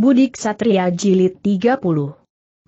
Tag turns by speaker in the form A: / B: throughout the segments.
A: Budik Satria Jilid 30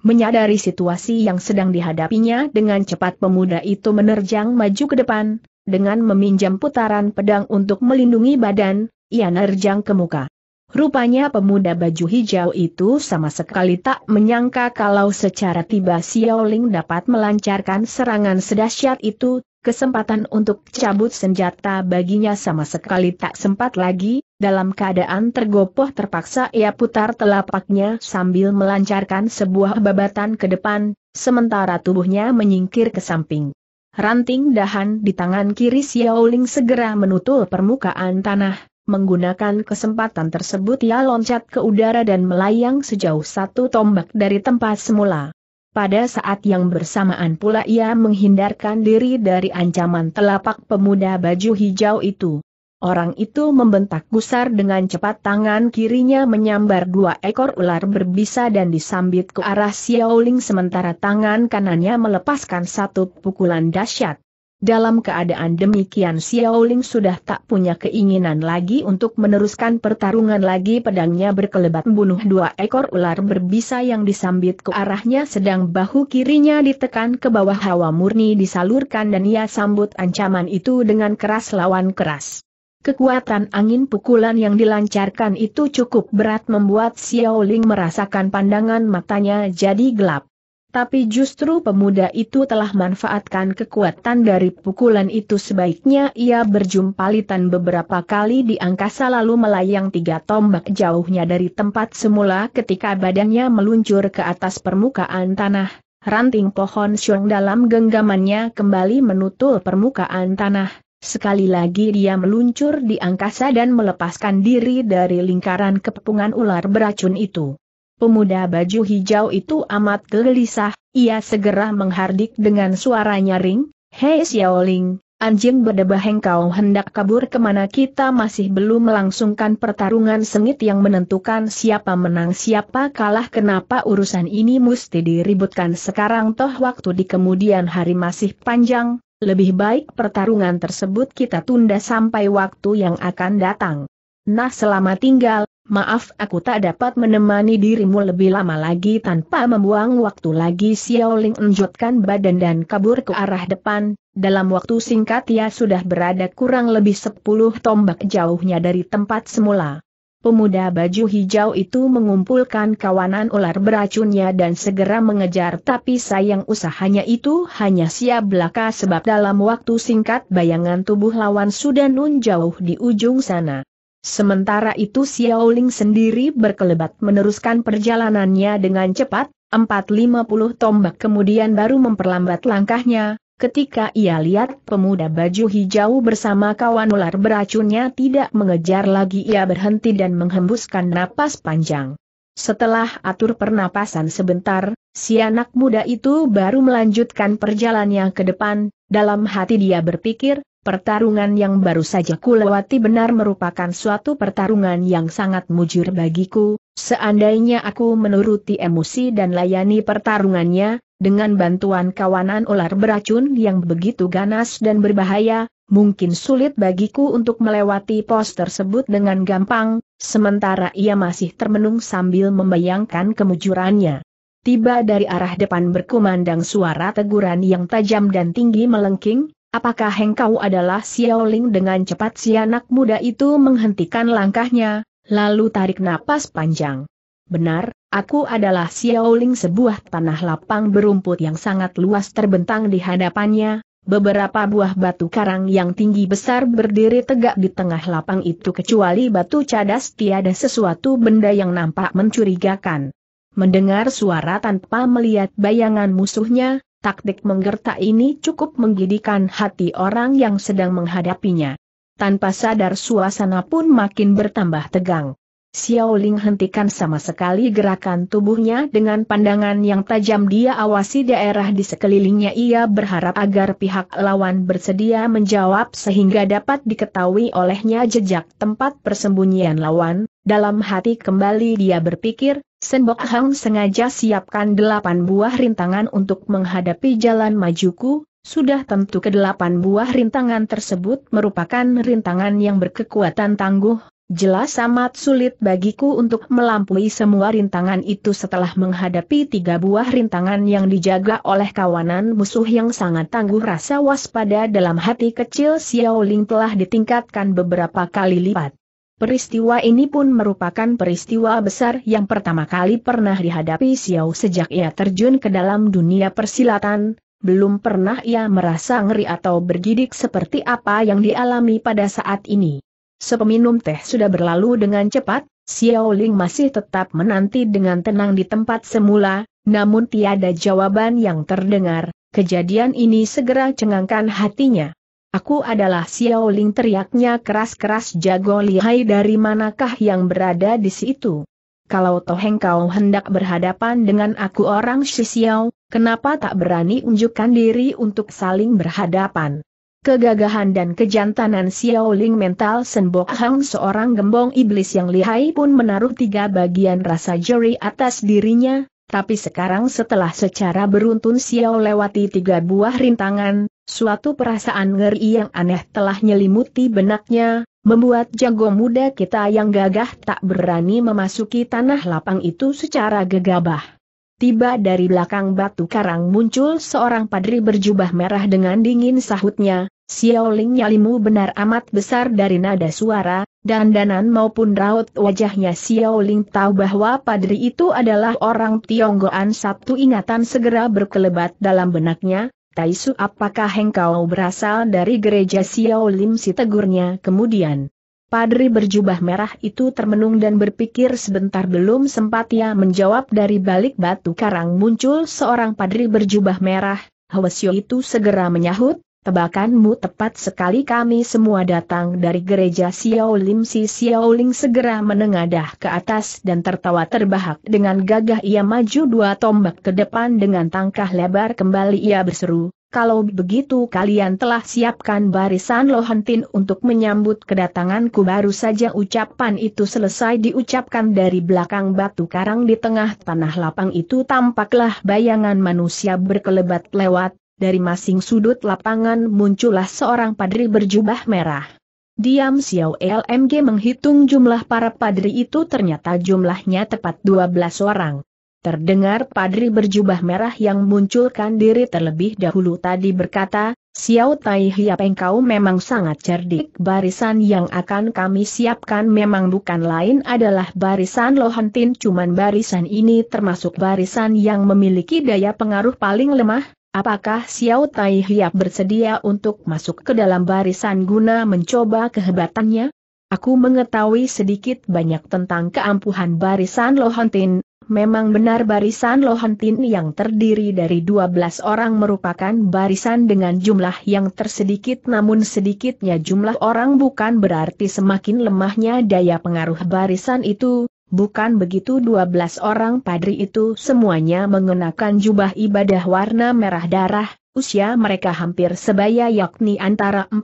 A: Menyadari situasi yang sedang dihadapinya dengan cepat pemuda itu menerjang maju ke depan, dengan meminjam putaran pedang untuk melindungi badan, ia nerjang ke muka. Rupanya pemuda baju hijau itu sama sekali tak menyangka kalau secara tiba Xiaoling dapat melancarkan serangan sedahsyat itu, kesempatan untuk cabut senjata baginya sama sekali tak sempat lagi, dalam keadaan tergopoh terpaksa ia putar telapaknya sambil melancarkan sebuah babatan ke depan, sementara tubuhnya menyingkir ke samping. Ranting dahan di tangan kiri Xiaoling segera menutup permukaan tanah, menggunakan kesempatan tersebut ia loncat ke udara dan melayang sejauh satu tombak dari tempat semula. Pada saat yang bersamaan pula ia menghindarkan diri dari ancaman telapak pemuda baju hijau itu. Orang itu membentak gusar dengan cepat tangan kirinya menyambar dua ekor ular berbisa dan disambit ke arah Xiaoling sementara tangan kanannya melepaskan satu pukulan dahsyat. Dalam keadaan demikian Xiaoling sudah tak punya keinginan lagi untuk meneruskan pertarungan lagi pedangnya berkelebat bunuh dua ekor ular berbisa yang disambit ke arahnya sedang bahu kirinya ditekan ke bawah hawa murni disalurkan dan ia sambut ancaman itu dengan keras lawan keras. Kekuatan angin pukulan yang dilancarkan itu cukup berat membuat Xiao Ling merasakan pandangan matanya jadi gelap. Tapi justru pemuda itu telah manfaatkan kekuatan dari pukulan itu sebaiknya ia berjumpalitan beberapa kali di angkasa lalu melayang tiga tombak jauhnya dari tempat semula ketika badannya meluncur ke atas permukaan tanah, ranting pohon syung dalam genggamannya kembali menutul permukaan tanah Sekali lagi dia meluncur di angkasa dan melepaskan diri dari lingkaran kepungan ular beracun itu. Pemuda baju hijau itu amat gelisah, ia segera menghardik dengan suara nyaring, Hei Xiaoling, anjing berdebah engkau hendak kabur kemana kita masih belum melangsungkan pertarungan sengit yang menentukan siapa menang siapa kalah kenapa urusan ini mesti diributkan sekarang toh waktu di kemudian hari masih panjang, lebih baik pertarungan tersebut kita tunda sampai waktu yang akan datang. Nah selama tinggal, maaf aku tak dapat menemani dirimu lebih lama lagi tanpa membuang waktu lagi Xiaoling enjutkan badan dan kabur ke arah depan, dalam waktu singkat ia sudah berada kurang lebih 10 tombak jauhnya dari tempat semula. Pemuda baju hijau itu mengumpulkan kawanan ular beracunnya dan segera mengejar tapi sayang usahanya itu hanya sia belaka sebab dalam waktu singkat bayangan tubuh lawan sudah nun jauh di ujung sana. Sementara itu Xiao Ling sendiri berkelebat meneruskan perjalanannya dengan cepat, 450 tombak kemudian baru memperlambat langkahnya, Ketika ia lihat pemuda baju hijau bersama kawan ular beracunnya tidak mengejar lagi ia berhenti dan menghembuskan napas panjang. Setelah atur pernapasan sebentar, si anak muda itu baru melanjutkan perjalannya ke depan, dalam hati dia berpikir, pertarungan yang baru saja kulewati benar merupakan suatu pertarungan yang sangat mujur bagiku, seandainya aku menuruti emosi dan layani pertarungannya, dengan bantuan kawanan ular beracun yang begitu ganas dan berbahaya, mungkin sulit bagiku untuk melewati pos tersebut dengan gampang, sementara ia masih termenung sambil membayangkan kemujurannya. Tiba dari arah depan berkumandang suara teguran yang tajam dan tinggi melengking, apakah engkau adalah Xiaoling dengan cepat si anak muda itu menghentikan langkahnya, lalu tarik napas panjang. Benar, aku adalah Xiaoling sebuah tanah lapang berumput yang sangat luas terbentang di hadapannya, beberapa buah batu karang yang tinggi besar berdiri tegak di tengah lapang itu kecuali batu cadas tiada sesuatu benda yang nampak mencurigakan. Mendengar suara tanpa melihat bayangan musuhnya, taktik menggertak ini cukup menggidikan hati orang yang sedang menghadapinya. Tanpa sadar suasana pun makin bertambah tegang. Xiao Ling hentikan sama sekali gerakan tubuhnya dengan pandangan yang tajam dia awasi daerah di sekelilingnya ia berharap agar pihak lawan bersedia menjawab sehingga dapat diketahui olehnya jejak tempat persembunyian lawan, dalam hati kembali dia berpikir, Senbok Hang sengaja siapkan delapan buah rintangan untuk menghadapi jalan majuku, sudah tentu kedelapan buah rintangan tersebut merupakan rintangan yang berkekuatan tangguh, Jelas amat sulit bagiku untuk melampaui semua rintangan itu setelah menghadapi tiga buah rintangan yang dijaga oleh kawanan musuh yang sangat tangguh rasa waspada dalam hati kecil Xiao Ling telah ditingkatkan beberapa kali lipat. Peristiwa ini pun merupakan peristiwa besar yang pertama kali pernah dihadapi Xiao sejak ia terjun ke dalam dunia persilatan, belum pernah ia merasa ngeri atau bergidik seperti apa yang dialami pada saat ini. Sepeminum teh sudah berlalu dengan cepat, Xiao Ling masih tetap menanti dengan tenang di tempat semula, namun tiada jawaban yang terdengar, kejadian ini segera cengangkan hatinya. Aku adalah Xiao Ling teriaknya keras-keras jago lihai dari manakah yang berada di situ. Kalau toh engkau hendak berhadapan dengan aku orang Shi Xiao, kenapa tak berani unjukkan diri untuk saling berhadapan? Kegagahan dan kejantanan Xiaoling mental Senbok Hang seorang gembong iblis yang lihai pun menaruh tiga bagian rasa juri atas dirinya, tapi sekarang setelah secara beruntun Xiao lewati tiga buah rintangan, suatu perasaan ngeri yang aneh telah nyelimuti benaknya, membuat jago muda kita yang gagah tak berani memasuki tanah lapang itu secara gegabah tiba dari belakang batu karang muncul seorang padri berjubah merah dengan dingin sahutnya, Xiaoling nyalimu benar amat besar dari nada suara, dan danan maupun raut wajahnya Xiaoling tahu bahwa padri itu adalah orang Tionggoan Sabtu ingatan segera berkelebat dalam benaknya, Taisu apakah engkau berasal dari gereja Xiaolim si tegurnya kemudian. Padri berjubah merah itu termenung dan berpikir sebentar belum sempat ia menjawab dari balik batu karang muncul seorang padri berjubah merah, Hwasyo itu segera menyahut, Tebakanmu tepat sekali kami semua datang dari gereja Lim Si Ling. segera menengadah ke atas dan tertawa terbahak dengan gagah ia maju dua tombak ke depan dengan tangkah lebar kembali ia berseru, kalau begitu kalian telah siapkan barisan lohentin untuk menyambut kedatanganku baru saja ucapan itu selesai diucapkan dari belakang batu karang di tengah tanah lapang itu tampaklah bayangan manusia berkelebat lewat, dari masing sudut lapangan muncullah seorang padri berjubah merah. Diam Xiao LMG menghitung jumlah para padri itu ternyata jumlahnya tepat 12 orang. Terdengar padri berjubah merah yang munculkan diri terlebih dahulu tadi berkata, Xiao Tai Hiap engkau memang sangat cerdik. Barisan yang akan kami siapkan memang bukan lain adalah barisan Lohantin. Cuman barisan ini termasuk barisan yang memiliki daya pengaruh paling lemah, Apakah Xiao Tai Hiap bersedia untuk masuk ke dalam barisan guna mencoba kehebatannya? Aku mengetahui sedikit banyak tentang keampuhan barisan Lohontin. memang benar barisan Lohontin yang terdiri dari 12 orang merupakan barisan dengan jumlah yang tersedikit namun sedikitnya jumlah orang bukan berarti semakin lemahnya daya pengaruh barisan itu, Bukan begitu 12 orang padri itu semuanya mengenakan jubah ibadah warna merah darah, usia mereka hampir sebaya yakni antara 40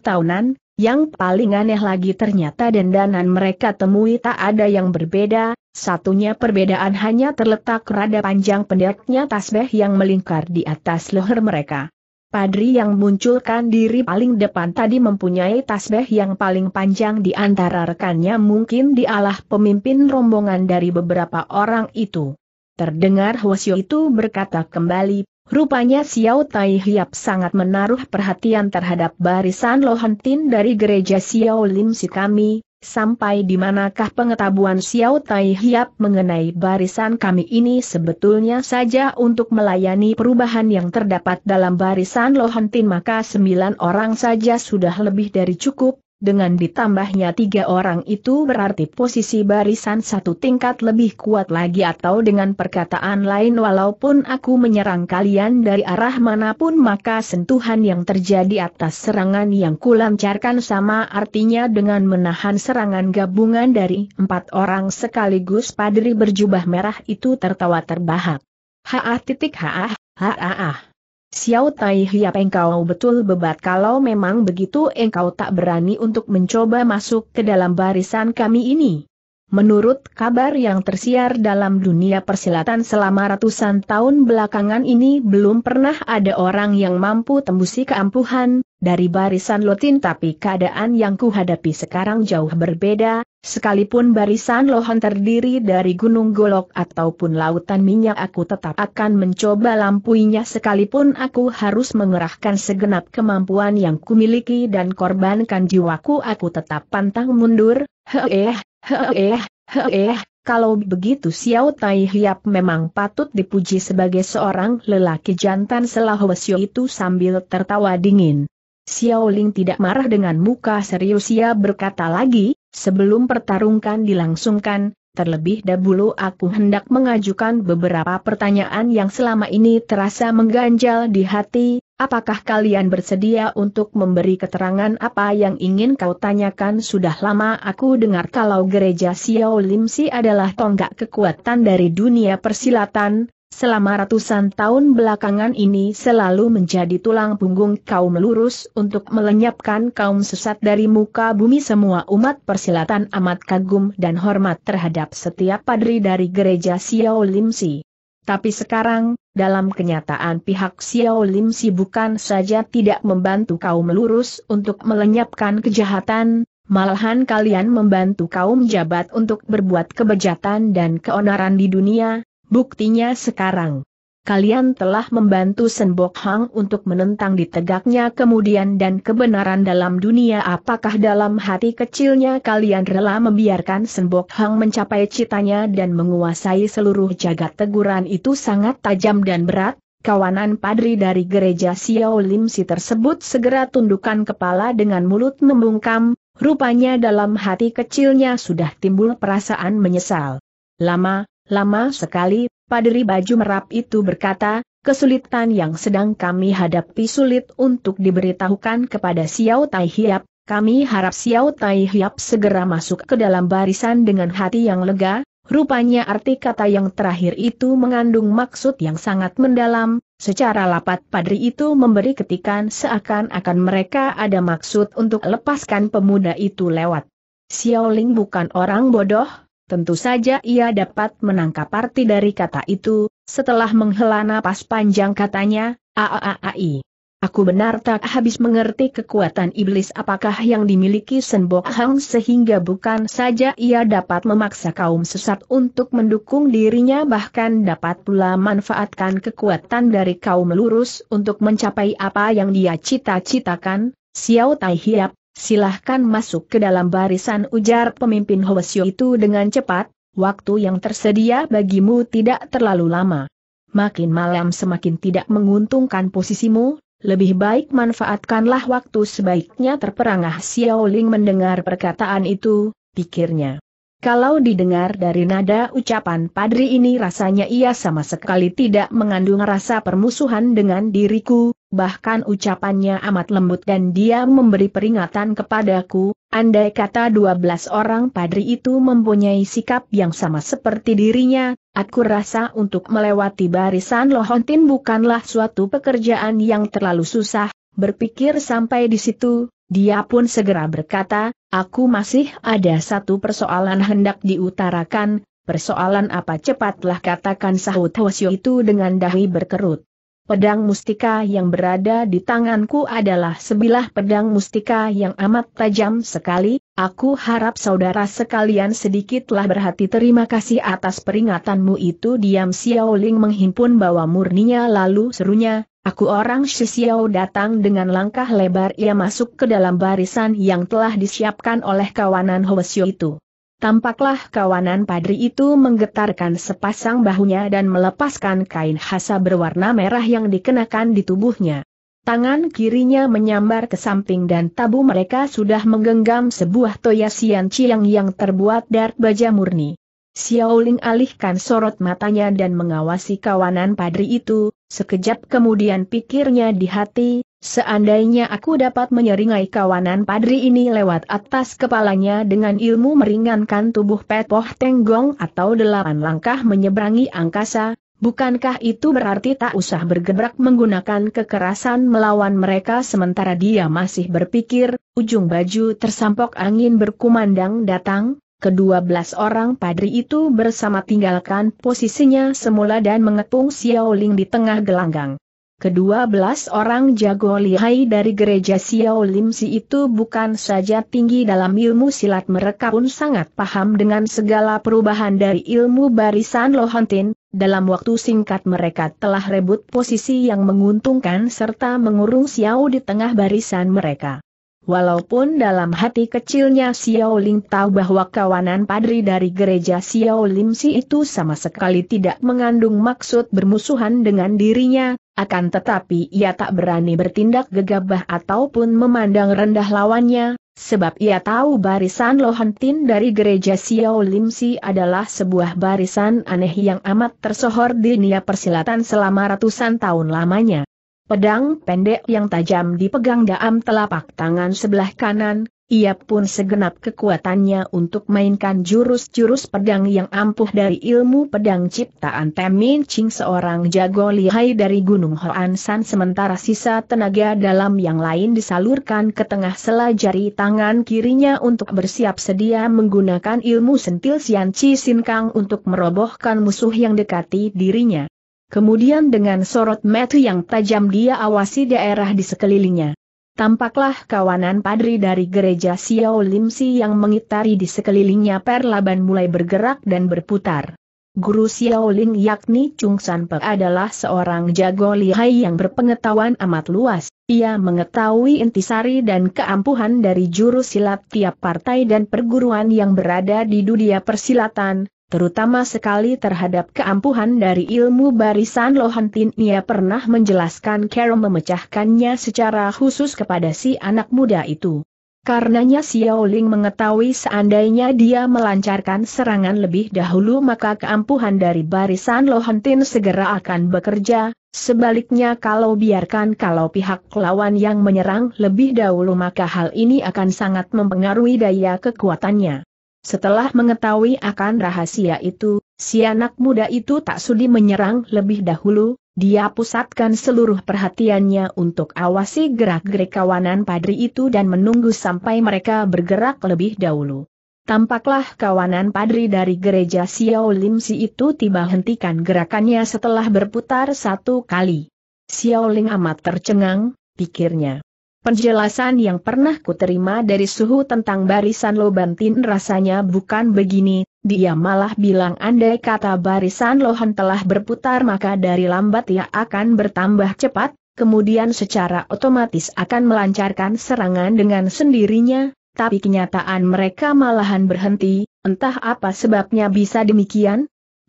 A: tahunan, yang paling aneh lagi ternyata dendanan mereka temui tak ada yang berbeda, satunya perbedaan hanya terletak rada panjang pendeknya tasbih yang melingkar di atas leher mereka. Padri yang munculkan diri paling depan tadi mempunyai tasbih yang paling panjang di antara rekannya mungkin dialah pemimpin rombongan dari beberapa orang itu. Terdengar Hwasyo itu berkata kembali, rupanya Xiao Tai Hiap sangat menaruh perhatian terhadap barisan Lohentin dari gereja Xiao Lim si kami, sampai di manakah pengetahuan Xiao Tai Hiap mengenai barisan kami ini sebetulnya saja untuk melayani perubahan yang terdapat dalam barisan lohantin maka sembilan orang saja sudah lebih dari cukup, dengan ditambahnya tiga orang itu berarti posisi barisan satu tingkat lebih kuat lagi atau dengan perkataan lain walaupun aku menyerang kalian dari arah manapun maka sentuhan yang terjadi atas serangan yang kulancarkan sama artinya dengan menahan serangan gabungan dari empat orang sekaligus padri berjubah merah itu tertawa terbahak. Haah titik haah, haah. Xiao Tai Hiap engkau betul bebat kalau memang begitu engkau tak berani untuk mencoba masuk ke dalam barisan kami ini. Menurut kabar yang tersiar dalam dunia persilatan selama ratusan tahun belakangan ini belum pernah ada orang yang mampu tembusi keampuhan, dari barisan Lotin tapi keadaan yang kuhadapi sekarang jauh berbeda, sekalipun barisan lohan terdiri dari gunung golok ataupun lautan minyak aku tetap akan mencoba lampuinya sekalipun aku harus mengerahkan segenap kemampuan yang kumiliki dan korbankan jiwaku aku tetap pantang mundur, heeh, heeh, heeh, kalau begitu Xiao Tai Hiap memang patut dipuji sebagai seorang lelaki jantan selahwasyo itu sambil tertawa dingin. Xiaoling tidak marah dengan muka serius ia berkata lagi, sebelum pertarungan dilangsungkan, terlebih dahulu aku hendak mengajukan beberapa pertanyaan yang selama ini terasa mengganjal di hati, apakah kalian bersedia untuk memberi keterangan apa yang ingin kau tanyakan sudah lama aku dengar kalau gereja Xiaolim Si adalah tonggak kekuatan dari dunia persilatan, selama ratusan tahun belakangan ini selalu menjadi tulang punggung kaum lurus untuk melenyapkan kaum sesat dari muka bumi semua umat persilatan amat kagum dan hormat terhadap setiap padri dari gereja Xiao Si. Tapi sekarang, dalam kenyataan pihak Xiao Si bukan saja tidak membantu kaum lurus untuk melenyapkan kejahatan, malahan kalian membantu kaum jabat untuk berbuat kebejatan dan keonaran di dunia, Buktinya sekarang. Kalian telah membantu Senbok Hang untuk menentang ditegaknya kemudian dan kebenaran dalam dunia apakah dalam hati kecilnya kalian rela membiarkan Senbok Hang mencapai citanya dan menguasai seluruh jagat teguran itu sangat tajam dan berat? Kawanan padri dari gereja Xiao Lim Si tersebut segera tundukkan kepala dengan mulut membungkam, rupanya dalam hati kecilnya sudah timbul perasaan menyesal. Lama, Lama sekali, paderi baju merap itu berkata, kesulitan yang sedang kami hadapi sulit untuk diberitahukan kepada Xiao Tai Hiap, kami harap Xiao Tai Hiap segera masuk ke dalam barisan dengan hati yang lega, rupanya arti kata yang terakhir itu mengandung maksud yang sangat mendalam, secara lapat padri itu memberi ketikan seakan-akan mereka ada maksud untuk lepaskan pemuda itu lewat. Xiao Ling bukan orang bodoh, Tentu saja ia dapat menangkap arti dari kata itu, setelah menghela napas panjang katanya, aaai. Aku benar tak habis mengerti kekuatan iblis apakah yang dimiliki Senbok Hang sehingga bukan saja ia dapat memaksa kaum sesat untuk mendukung dirinya bahkan dapat pula manfaatkan kekuatan dari kaum lurus untuk mencapai apa yang dia cita-citakan, Xiao Tai Hiap, Silahkan masuk ke dalam barisan ujar pemimpin Hwasyo itu dengan cepat, waktu yang tersedia bagimu tidak terlalu lama. Makin malam semakin tidak menguntungkan posisimu, lebih baik manfaatkanlah waktu sebaiknya terperangah Xiaoling mendengar perkataan itu, pikirnya. Kalau didengar dari nada ucapan padri ini rasanya ia sama sekali tidak mengandung rasa permusuhan dengan diriku, bahkan ucapannya amat lembut dan dia memberi peringatan kepadaku, andai kata 12 orang padri itu mempunyai sikap yang sama seperti dirinya, aku rasa untuk melewati barisan Lohontin bukanlah suatu pekerjaan yang terlalu susah, berpikir sampai di situ, dia pun segera berkata, aku masih ada satu persoalan hendak diutarakan, Persoalan apa cepatlah katakan sahut hosyo itu dengan dahi berkerut. Pedang mustika yang berada di tanganku adalah sebilah pedang mustika yang amat tajam sekali, aku harap saudara sekalian sedikitlah berhati terima kasih atas peringatanmu itu diam Xiao Ling menghimpun bawa murninya lalu serunya, aku orang Xiao datang dengan langkah lebar ia masuk ke dalam barisan yang telah disiapkan oleh kawanan Hoesio itu. Tampaklah kawanan padri itu menggetarkan sepasang bahunya dan melepaskan kain hasa berwarna merah yang dikenakan di tubuhnya. Tangan kirinya menyambar ke samping dan tabu mereka sudah menggenggam sebuah toya sian ciang yang terbuat dari baja murni. Xiaoling alihkan sorot matanya dan mengawasi kawanan padri itu, Sekejap kemudian pikirnya di hati, seandainya aku dapat menyeringai kawanan padri ini lewat atas kepalanya dengan ilmu meringankan tubuh petoh tenggong atau delapan langkah menyeberangi angkasa, bukankah itu berarti tak usah bergebrak menggunakan kekerasan melawan mereka sementara dia masih berpikir, ujung baju tersampok angin berkumandang datang, Kedua belas orang padri itu bersama tinggalkan posisinya semula dan mengepung Xiao Ling di tengah gelanggang. Kedua belas orang jago lihai dari gereja Xiao Limsi itu bukan saja tinggi dalam ilmu silat mereka pun sangat paham dengan segala perubahan dari ilmu barisan Lohantin, dalam waktu singkat mereka telah rebut posisi yang menguntungkan serta mengurung Xiao di tengah barisan mereka. Walaupun dalam hati kecilnya Xiao Ling tahu bahwa kawanan padri dari gereja Xiao Lim Si itu sama sekali tidak mengandung maksud bermusuhan dengan dirinya, akan tetapi ia tak berani bertindak gegabah ataupun memandang rendah lawannya, sebab ia tahu barisan Lohantin dari gereja Xiao Lim Si adalah sebuah barisan aneh yang amat tersohor di dunia persilatan selama ratusan tahun lamanya. Pedang pendek yang tajam dipegang dalam telapak tangan sebelah kanan, ia pun segenap kekuatannya untuk mainkan jurus-jurus pedang yang ampuh dari ilmu pedang ciptaan Temin Ching seorang jago lihai dari Gunung Hoan San sementara sisa tenaga dalam yang lain disalurkan ke tengah sela jari tangan kirinya untuk bersiap sedia menggunakan ilmu sentil Sian Chi Sin Kang untuk merobohkan musuh yang dekati dirinya. Kemudian dengan sorot mata yang tajam dia awasi daerah di sekelilingnya. Tampaklah kawanan padri dari gereja Xiao Limsi yang mengitari di sekelilingnya perlaban mulai bergerak dan berputar. Guru Xiao Ling yakni Chung San Pe adalah seorang jago lihai yang berpengetahuan amat luas. Ia mengetahui intisari dan keampuhan dari juru silat tiap partai dan perguruan yang berada di dunia persilatan, terutama sekali terhadap keampuhan dari ilmu barisan Lohantin ia pernah menjelaskan Carol memecahkannya secara khusus kepada si anak muda itu. Karenanya Xiao Ling mengetahui seandainya dia melancarkan serangan lebih dahulu maka keampuhan dari barisan Lohantin segera akan bekerja, sebaliknya kalau biarkan kalau pihak lawan yang menyerang lebih dahulu maka hal ini akan sangat mempengaruhi daya kekuatannya. Setelah mengetahui akan rahasia itu, si anak muda itu tak sudi menyerang lebih dahulu, dia pusatkan seluruh perhatiannya untuk awasi gerak-gerik kawanan padri itu dan menunggu sampai mereka bergerak lebih dahulu. Tampaklah kawanan padri dari gereja Xiao Lim Si itu tiba hentikan gerakannya setelah berputar satu kali. Xiao Ling amat tercengang, pikirnya. Penjelasan yang pernah kuterima dari suhu tentang barisan Lobantin rasanya bukan begini, dia malah bilang andai kata barisan Lohan telah berputar maka dari lambat ia akan bertambah cepat, kemudian secara otomatis akan melancarkan serangan dengan sendirinya, tapi kenyataan mereka malahan berhenti, entah apa sebabnya bisa demikian,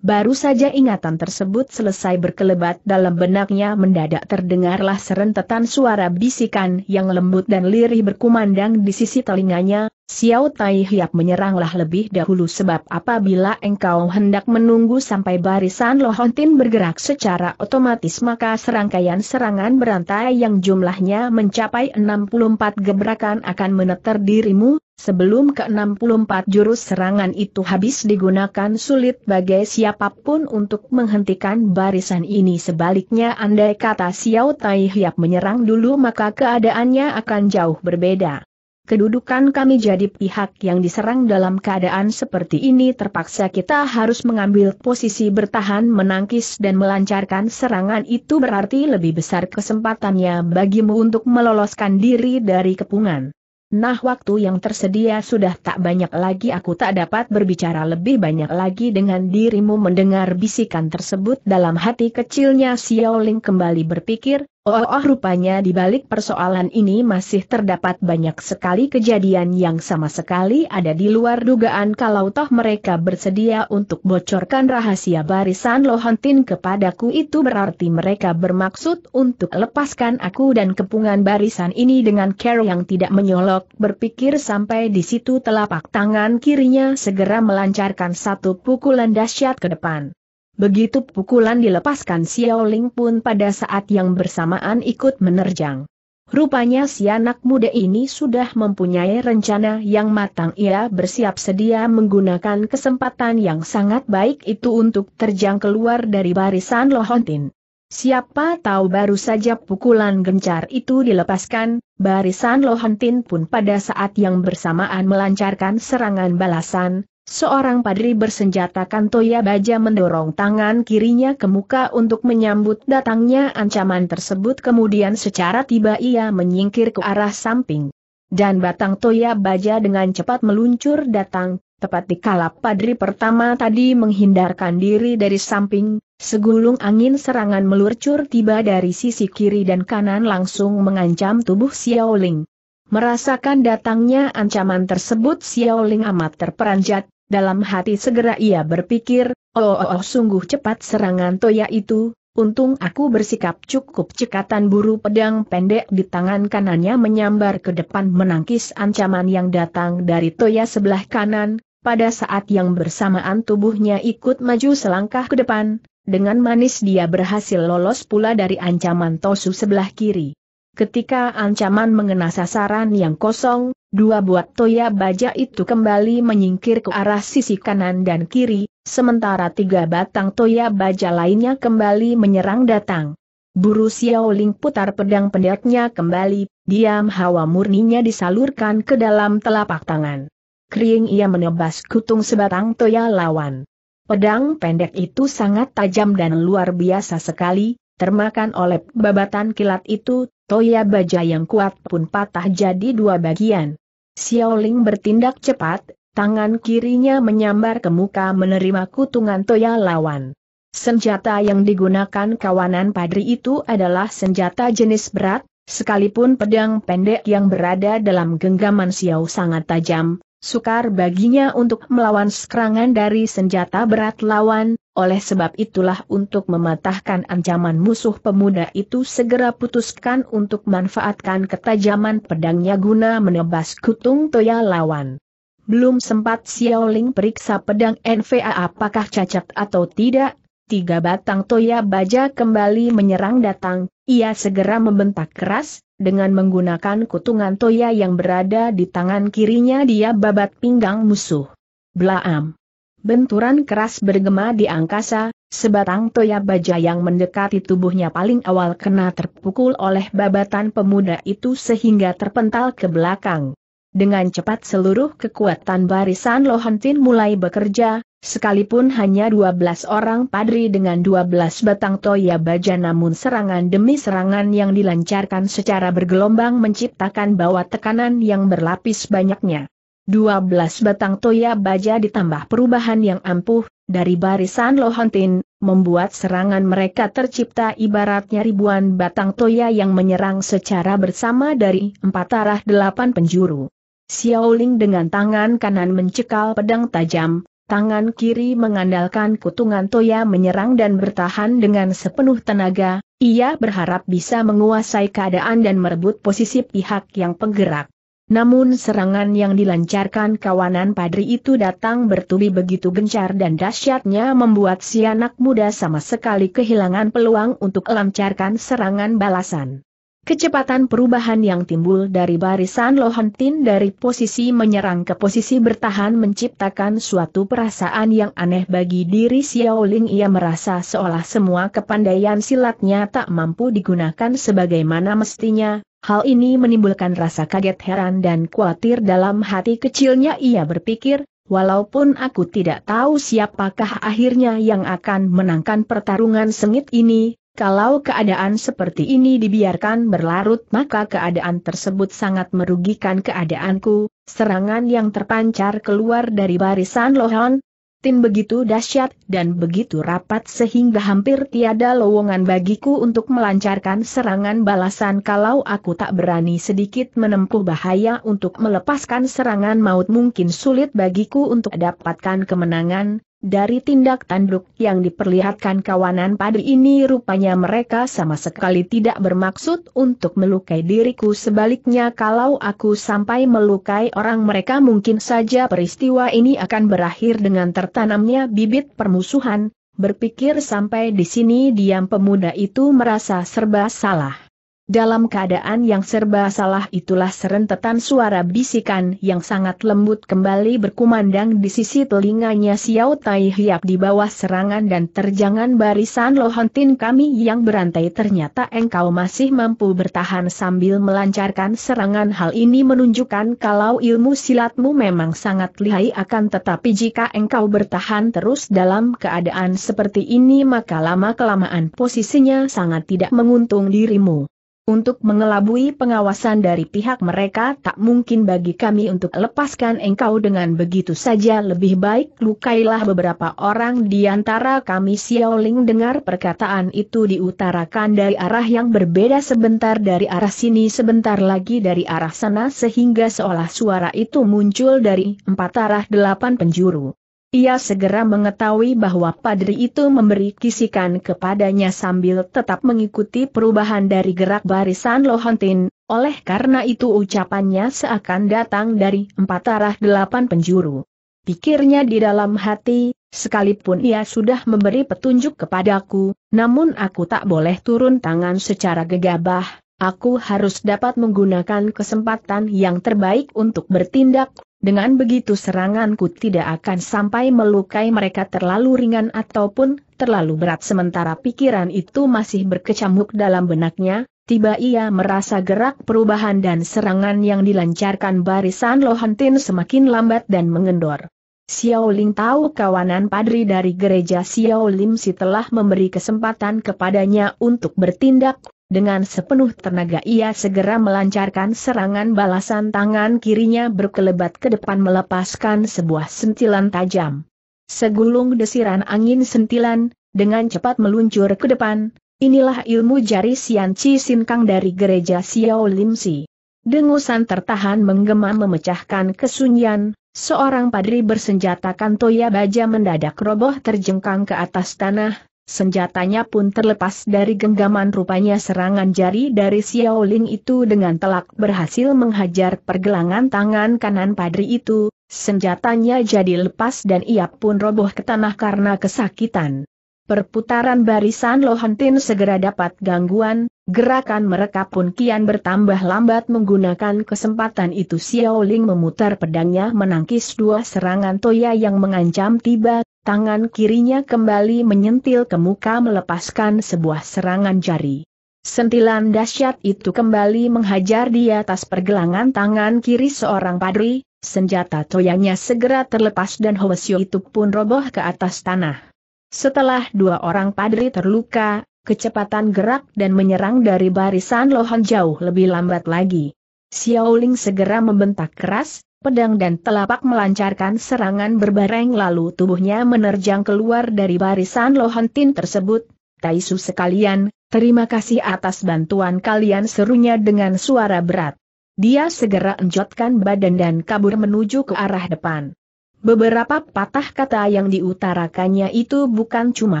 A: Baru saja ingatan tersebut selesai berkelebat dalam benaknya mendadak terdengarlah serentetan suara bisikan yang lembut dan lirih berkumandang di sisi telinganya, Xiao Tai Hiap menyeranglah lebih dahulu sebab apabila engkau hendak menunggu sampai barisan Lohontin bergerak secara otomatis maka serangkaian serangan berantai yang jumlahnya mencapai 64 gebrakan akan meneter dirimu, Sebelum ke-64 jurus serangan itu habis digunakan sulit bagi siapapun untuk menghentikan barisan ini sebaliknya andai kata Xiao Tai Hiap menyerang dulu maka keadaannya akan jauh berbeda. Kedudukan kami jadi pihak yang diserang dalam keadaan seperti ini terpaksa kita harus mengambil posisi bertahan menangkis dan melancarkan serangan itu berarti lebih besar kesempatannya bagimu untuk meloloskan diri dari kepungan. Nah waktu yang tersedia sudah tak banyak lagi aku tak dapat berbicara lebih banyak lagi dengan dirimu mendengar bisikan tersebut dalam hati kecilnya Xiao Ling kembali berpikir, Oh, oh rupanya di balik persoalan ini masih terdapat banyak sekali kejadian yang sama sekali ada di luar dugaan kalau toh mereka bersedia untuk bocorkan rahasia barisan Lohantin kepadaku itu berarti mereka bermaksud untuk lepaskan aku dan kepungan barisan ini dengan care yang tidak menyolok berpikir sampai di situ telapak tangan kirinya segera melancarkan satu pukulan dahsyat ke depan. Begitu pukulan dilepaskan Xiao Ling pun pada saat yang bersamaan ikut menerjang. Rupanya si anak muda ini sudah mempunyai rencana yang matang ia bersiap sedia menggunakan kesempatan yang sangat baik itu untuk terjang keluar dari barisan Lohontin. Siapa tahu baru saja pukulan gencar itu dilepaskan, barisan Lohontin pun pada saat yang bersamaan melancarkan serangan balasan, Seorang padri bersenjatakan toya Baja mendorong tangan kirinya ke muka untuk menyambut datangnya ancaman tersebut kemudian secara tiba ia menyingkir ke arah samping. Dan batang Toya Baja dengan cepat meluncur datang, tepat di kalap padri pertama tadi menghindarkan diri dari samping, segulung angin serangan meluncur tiba dari sisi kiri dan kanan langsung mengancam tubuh Xiaoling. Merasakan datangnya ancaman tersebut Xiaoling amat terperanjat, dalam hati segera ia berpikir, oh, oh, oh sungguh cepat serangan Toya itu, untung aku bersikap cukup cekatan buru pedang pendek di tangan kanannya menyambar ke depan menangkis ancaman yang datang dari Toya sebelah kanan, pada saat yang bersamaan tubuhnya ikut maju selangkah ke depan, dengan manis dia berhasil lolos pula dari ancaman Tosu sebelah kiri. Ketika ancaman mengena sasaran yang kosong, dua buah toya baja itu kembali menyingkir ke arah sisi kanan dan kiri, sementara tiga batang toya baja lainnya kembali menyerang datang. Buru Xiaoling putar pedang pendeknya kembali, diam hawa murninya disalurkan ke dalam telapak tangan. Kering ia menebas kutung sebatang toya lawan. Pedang pendek itu sangat tajam dan luar biasa sekali, Termakan oleh babatan kilat itu, toya baja yang kuat pun patah jadi dua bagian. Xiaoling bertindak cepat, tangan kirinya menyambar ke muka menerima kutungan toya lawan. Senjata yang digunakan kawanan padri itu adalah senjata jenis berat, sekalipun pedang pendek yang berada dalam genggaman Xiao sangat tajam, sukar baginya untuk melawan serangan dari senjata berat lawan, oleh sebab itulah untuk mematahkan ancaman musuh pemuda itu segera putuskan untuk manfaatkan ketajaman pedangnya guna menebas kutung toya lawan. Belum sempat Xiaoling periksa pedang NVA apakah cacat atau tidak, tiga batang toya baja kembali menyerang datang, ia segera membentak keras, dengan menggunakan kutungan toya yang berada di tangan kirinya dia babat pinggang musuh. Blaam. Benturan keras bergema di angkasa, sebatang toya baja yang mendekati tubuhnya paling awal kena terpukul oleh babatan pemuda itu sehingga terpental ke belakang. Dengan cepat seluruh kekuatan barisan Lohantin mulai bekerja, Sekalipun hanya 12 orang padri dengan 12 batang toya baja namun serangan demi serangan yang dilancarkan secara bergelombang menciptakan bawah tekanan yang berlapis banyaknya. 12 batang toya baja ditambah perubahan yang ampuh, dari barisan Lohontin, membuat serangan mereka tercipta ibaratnya ribuan batang toya yang menyerang secara bersama dari empat arah delapan penjuru. Xiaoling dengan tangan kanan mencekal pedang tajam, Tangan kiri mengandalkan kutungan Toya menyerang dan bertahan dengan sepenuh tenaga, ia berharap bisa menguasai keadaan dan merebut posisi pihak yang penggerak. Namun serangan yang dilancarkan kawanan padri itu datang bertubi begitu gencar dan dahsyatnya membuat si anak muda sama sekali kehilangan peluang untuk melancarkan serangan balasan. Kecepatan perubahan yang timbul dari barisan lohantin dari posisi menyerang ke posisi bertahan menciptakan suatu perasaan yang aneh bagi diri Xiaoling ia merasa seolah semua kepandaian silatnya tak mampu digunakan sebagaimana mestinya, hal ini menimbulkan rasa kaget heran dan khawatir dalam hati kecilnya ia berpikir, Walaupun aku tidak tahu siapakah akhirnya yang akan menangkan pertarungan sengit ini, kalau keadaan seperti ini dibiarkan berlarut maka keadaan tersebut sangat merugikan keadaanku, serangan yang terpancar keluar dari barisan Lohan, Tin begitu dahsyat dan begitu rapat sehingga hampir tiada lowongan bagiku untuk melancarkan serangan balasan kalau aku tak berani sedikit menempuh bahaya untuk melepaskan serangan maut mungkin sulit bagiku untuk dapatkan kemenangan, dari tindak tanduk yang diperlihatkan kawanan padi ini rupanya mereka sama sekali tidak bermaksud untuk melukai diriku sebaliknya kalau aku sampai melukai orang mereka mungkin saja peristiwa ini akan berakhir dengan tertanamnya bibit permusuhan, berpikir sampai di sini diam pemuda itu merasa serba salah. Dalam keadaan yang serba salah itulah serentetan suara bisikan yang sangat lembut kembali berkumandang di sisi telinganya Xiao Tai Hiap di bawah serangan dan terjangan barisan Lohontin kami yang berantai ternyata engkau masih mampu bertahan sambil melancarkan serangan hal ini menunjukkan kalau ilmu silatmu memang sangat lihai akan tetapi jika engkau bertahan terus dalam keadaan seperti ini maka lama-kelamaan posisinya sangat tidak menguntung dirimu. Untuk mengelabui pengawasan dari pihak mereka tak mungkin bagi kami untuk lepaskan engkau dengan begitu saja lebih baik lukailah beberapa orang di antara kami Xiaoling dengar perkataan itu diutarakan dari arah yang berbeda sebentar dari arah sini sebentar lagi dari arah sana sehingga seolah suara itu muncul dari empat arah delapan penjuru. Ia segera mengetahui bahwa padri itu memberi kisikan kepadanya sambil tetap mengikuti perubahan dari gerak barisan Lohontin, oleh karena itu ucapannya seakan datang dari empat arah delapan penjuru. Pikirnya di dalam hati, sekalipun ia sudah memberi petunjuk kepadaku, namun aku tak boleh turun tangan secara gegabah, aku harus dapat menggunakan kesempatan yang terbaik untuk bertindak, dengan begitu seranganku tidak akan sampai melukai mereka terlalu ringan ataupun terlalu berat sementara pikiran itu masih berkecamuk dalam benaknya, tiba ia merasa gerak perubahan dan serangan yang dilancarkan barisan Lohantin semakin lambat dan mengendor. Xiao Ling tahu kawanan padri dari gereja Xiaolim si telah memberi kesempatan kepadanya untuk bertindak dengan sepenuh tenaga ia segera melancarkan serangan balasan tangan kirinya berkelebat ke depan melepaskan sebuah sentilan tajam. Segulung desiran angin sentilan, dengan cepat meluncur ke depan, inilah ilmu jari Sian Chi Sin Kang dari gereja Xiao Lim Si. Dengusan tertahan menggema memecahkan kesunyian, seorang padri bersenjata toya baja mendadak roboh terjengkang ke atas tanah, Senjatanya pun terlepas dari genggaman rupanya serangan jari dari Xiao Ling itu dengan telak berhasil menghajar pergelangan tangan kanan padri itu, senjatanya jadi lepas dan ia pun roboh ke tanah karena kesakitan. Perputaran barisan Lohentin segera dapat gangguan, gerakan mereka pun kian bertambah lambat menggunakan kesempatan itu Xiao Ling memutar pedangnya menangkis dua serangan Toya yang mengancam tiba, tangan kirinya kembali menyentil ke muka melepaskan sebuah serangan jari. Sentilan dahsyat itu kembali menghajar di atas pergelangan tangan kiri seorang padri, senjata Toyanya segera terlepas dan Hoesyo itu pun roboh ke atas tanah. Setelah dua orang padri terluka, kecepatan gerak dan menyerang dari barisan Lohan jauh lebih lambat lagi. Xiaoling segera membentak keras, pedang dan telapak melancarkan serangan berbareng lalu tubuhnya menerjang keluar dari barisan Lohan Tin tersebut. Taisu sekalian, terima kasih atas bantuan kalian serunya dengan suara berat. Dia segera enjotkan badan dan kabur menuju ke arah depan. Beberapa patah kata yang diutarakannya itu bukan cuma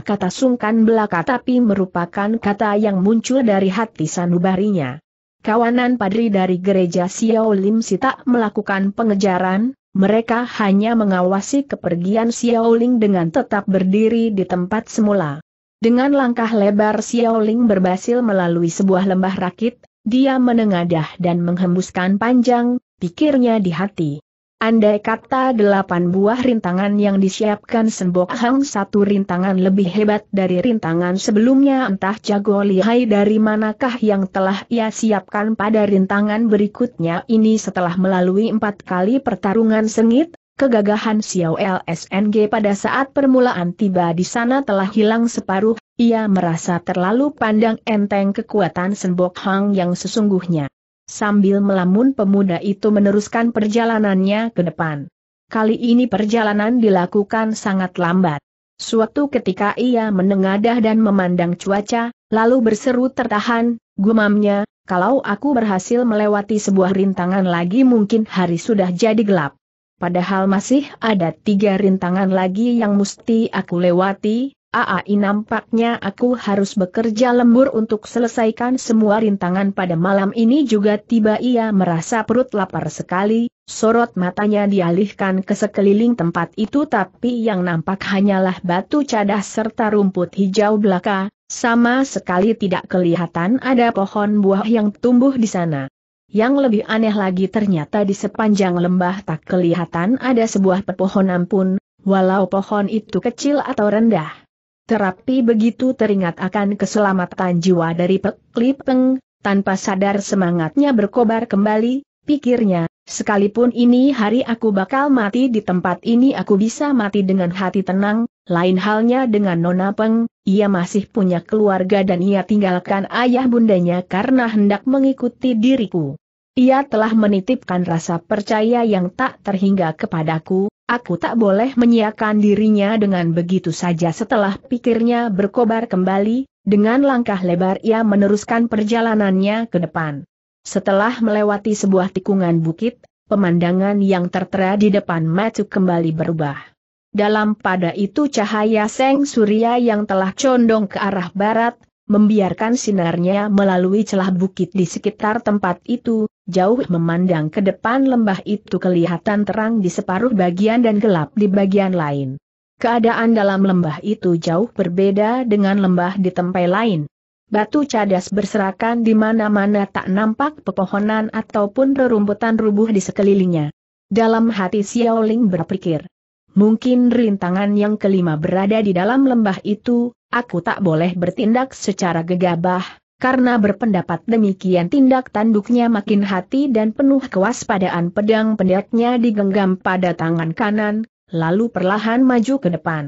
A: kata sungkan belaka tapi merupakan kata yang muncul dari hati sanubarinya. Kawanan padri dari gereja Xiao Lim Si tak melakukan pengejaran, mereka hanya mengawasi kepergian Xiao Ling dengan tetap berdiri di tempat semula. Dengan langkah lebar Xiao Ling berhasil melalui sebuah lembah rakit, dia menengadah dan menghembuskan panjang, pikirnya di hati. Andai kata delapan buah rintangan yang disiapkan Sembok Hang satu rintangan lebih hebat dari rintangan sebelumnya entah jago lihai dari manakah yang telah ia siapkan pada rintangan berikutnya ini setelah melalui empat kali pertarungan sengit, kegagahan Xiao LSNG pada saat permulaan tiba di sana telah hilang separuh, ia merasa terlalu pandang enteng kekuatan Sembok Hang yang sesungguhnya. Sambil melamun pemuda itu meneruskan perjalanannya ke depan. Kali ini perjalanan dilakukan sangat lambat. Suatu ketika ia menengadah dan memandang cuaca, lalu berseru tertahan, gumamnya, kalau aku berhasil melewati sebuah rintangan lagi mungkin hari sudah jadi gelap. Padahal masih ada tiga rintangan lagi yang mesti aku lewati, Aai nampaknya aku harus bekerja lembur untuk selesaikan semua rintangan pada malam ini juga tiba ia merasa perut lapar sekali, sorot matanya dialihkan ke sekeliling tempat itu tapi yang nampak hanyalah batu cadah serta rumput hijau belaka, sama sekali tidak kelihatan ada pohon buah yang tumbuh di sana. Yang lebih aneh lagi ternyata di sepanjang lembah tak kelihatan ada sebuah pepohonan pun, walau pohon itu kecil atau rendah. Terapi begitu teringat akan keselamatan jiwa dari Peklipeng, tanpa sadar semangatnya berkobar kembali, pikirnya, sekalipun ini hari aku bakal mati di tempat ini aku bisa mati dengan hati tenang, lain halnya dengan Nona Peng, ia masih punya keluarga dan ia tinggalkan ayah bundanya karena hendak mengikuti diriku. Ia telah menitipkan rasa percaya yang tak terhingga kepadaku, aku tak boleh menyiakan dirinya dengan begitu saja setelah pikirnya berkobar kembali, dengan langkah lebar ia meneruskan perjalanannya ke depan. Setelah melewati sebuah tikungan bukit, pemandangan yang tertera di depan matu kembali berubah. Dalam pada itu cahaya seng surya yang telah condong ke arah barat, membiarkan sinarnya melalui celah bukit di sekitar tempat itu, Jauh memandang ke depan lembah itu kelihatan terang di separuh bagian dan gelap di bagian lain. Keadaan dalam lembah itu jauh berbeda dengan lembah di tempat lain. Batu cadas berserakan di mana-mana tak nampak pepohonan ataupun rerumputan rubuh di sekelilingnya. Dalam hati Xiaoling berpikir, mungkin rintangan yang kelima berada di dalam lembah itu, aku tak boleh bertindak secara gegabah, karena berpendapat demikian tindak tanduknya makin hati dan penuh kewaspadaan pedang pendeknya digenggam pada tangan kanan, lalu perlahan maju ke depan.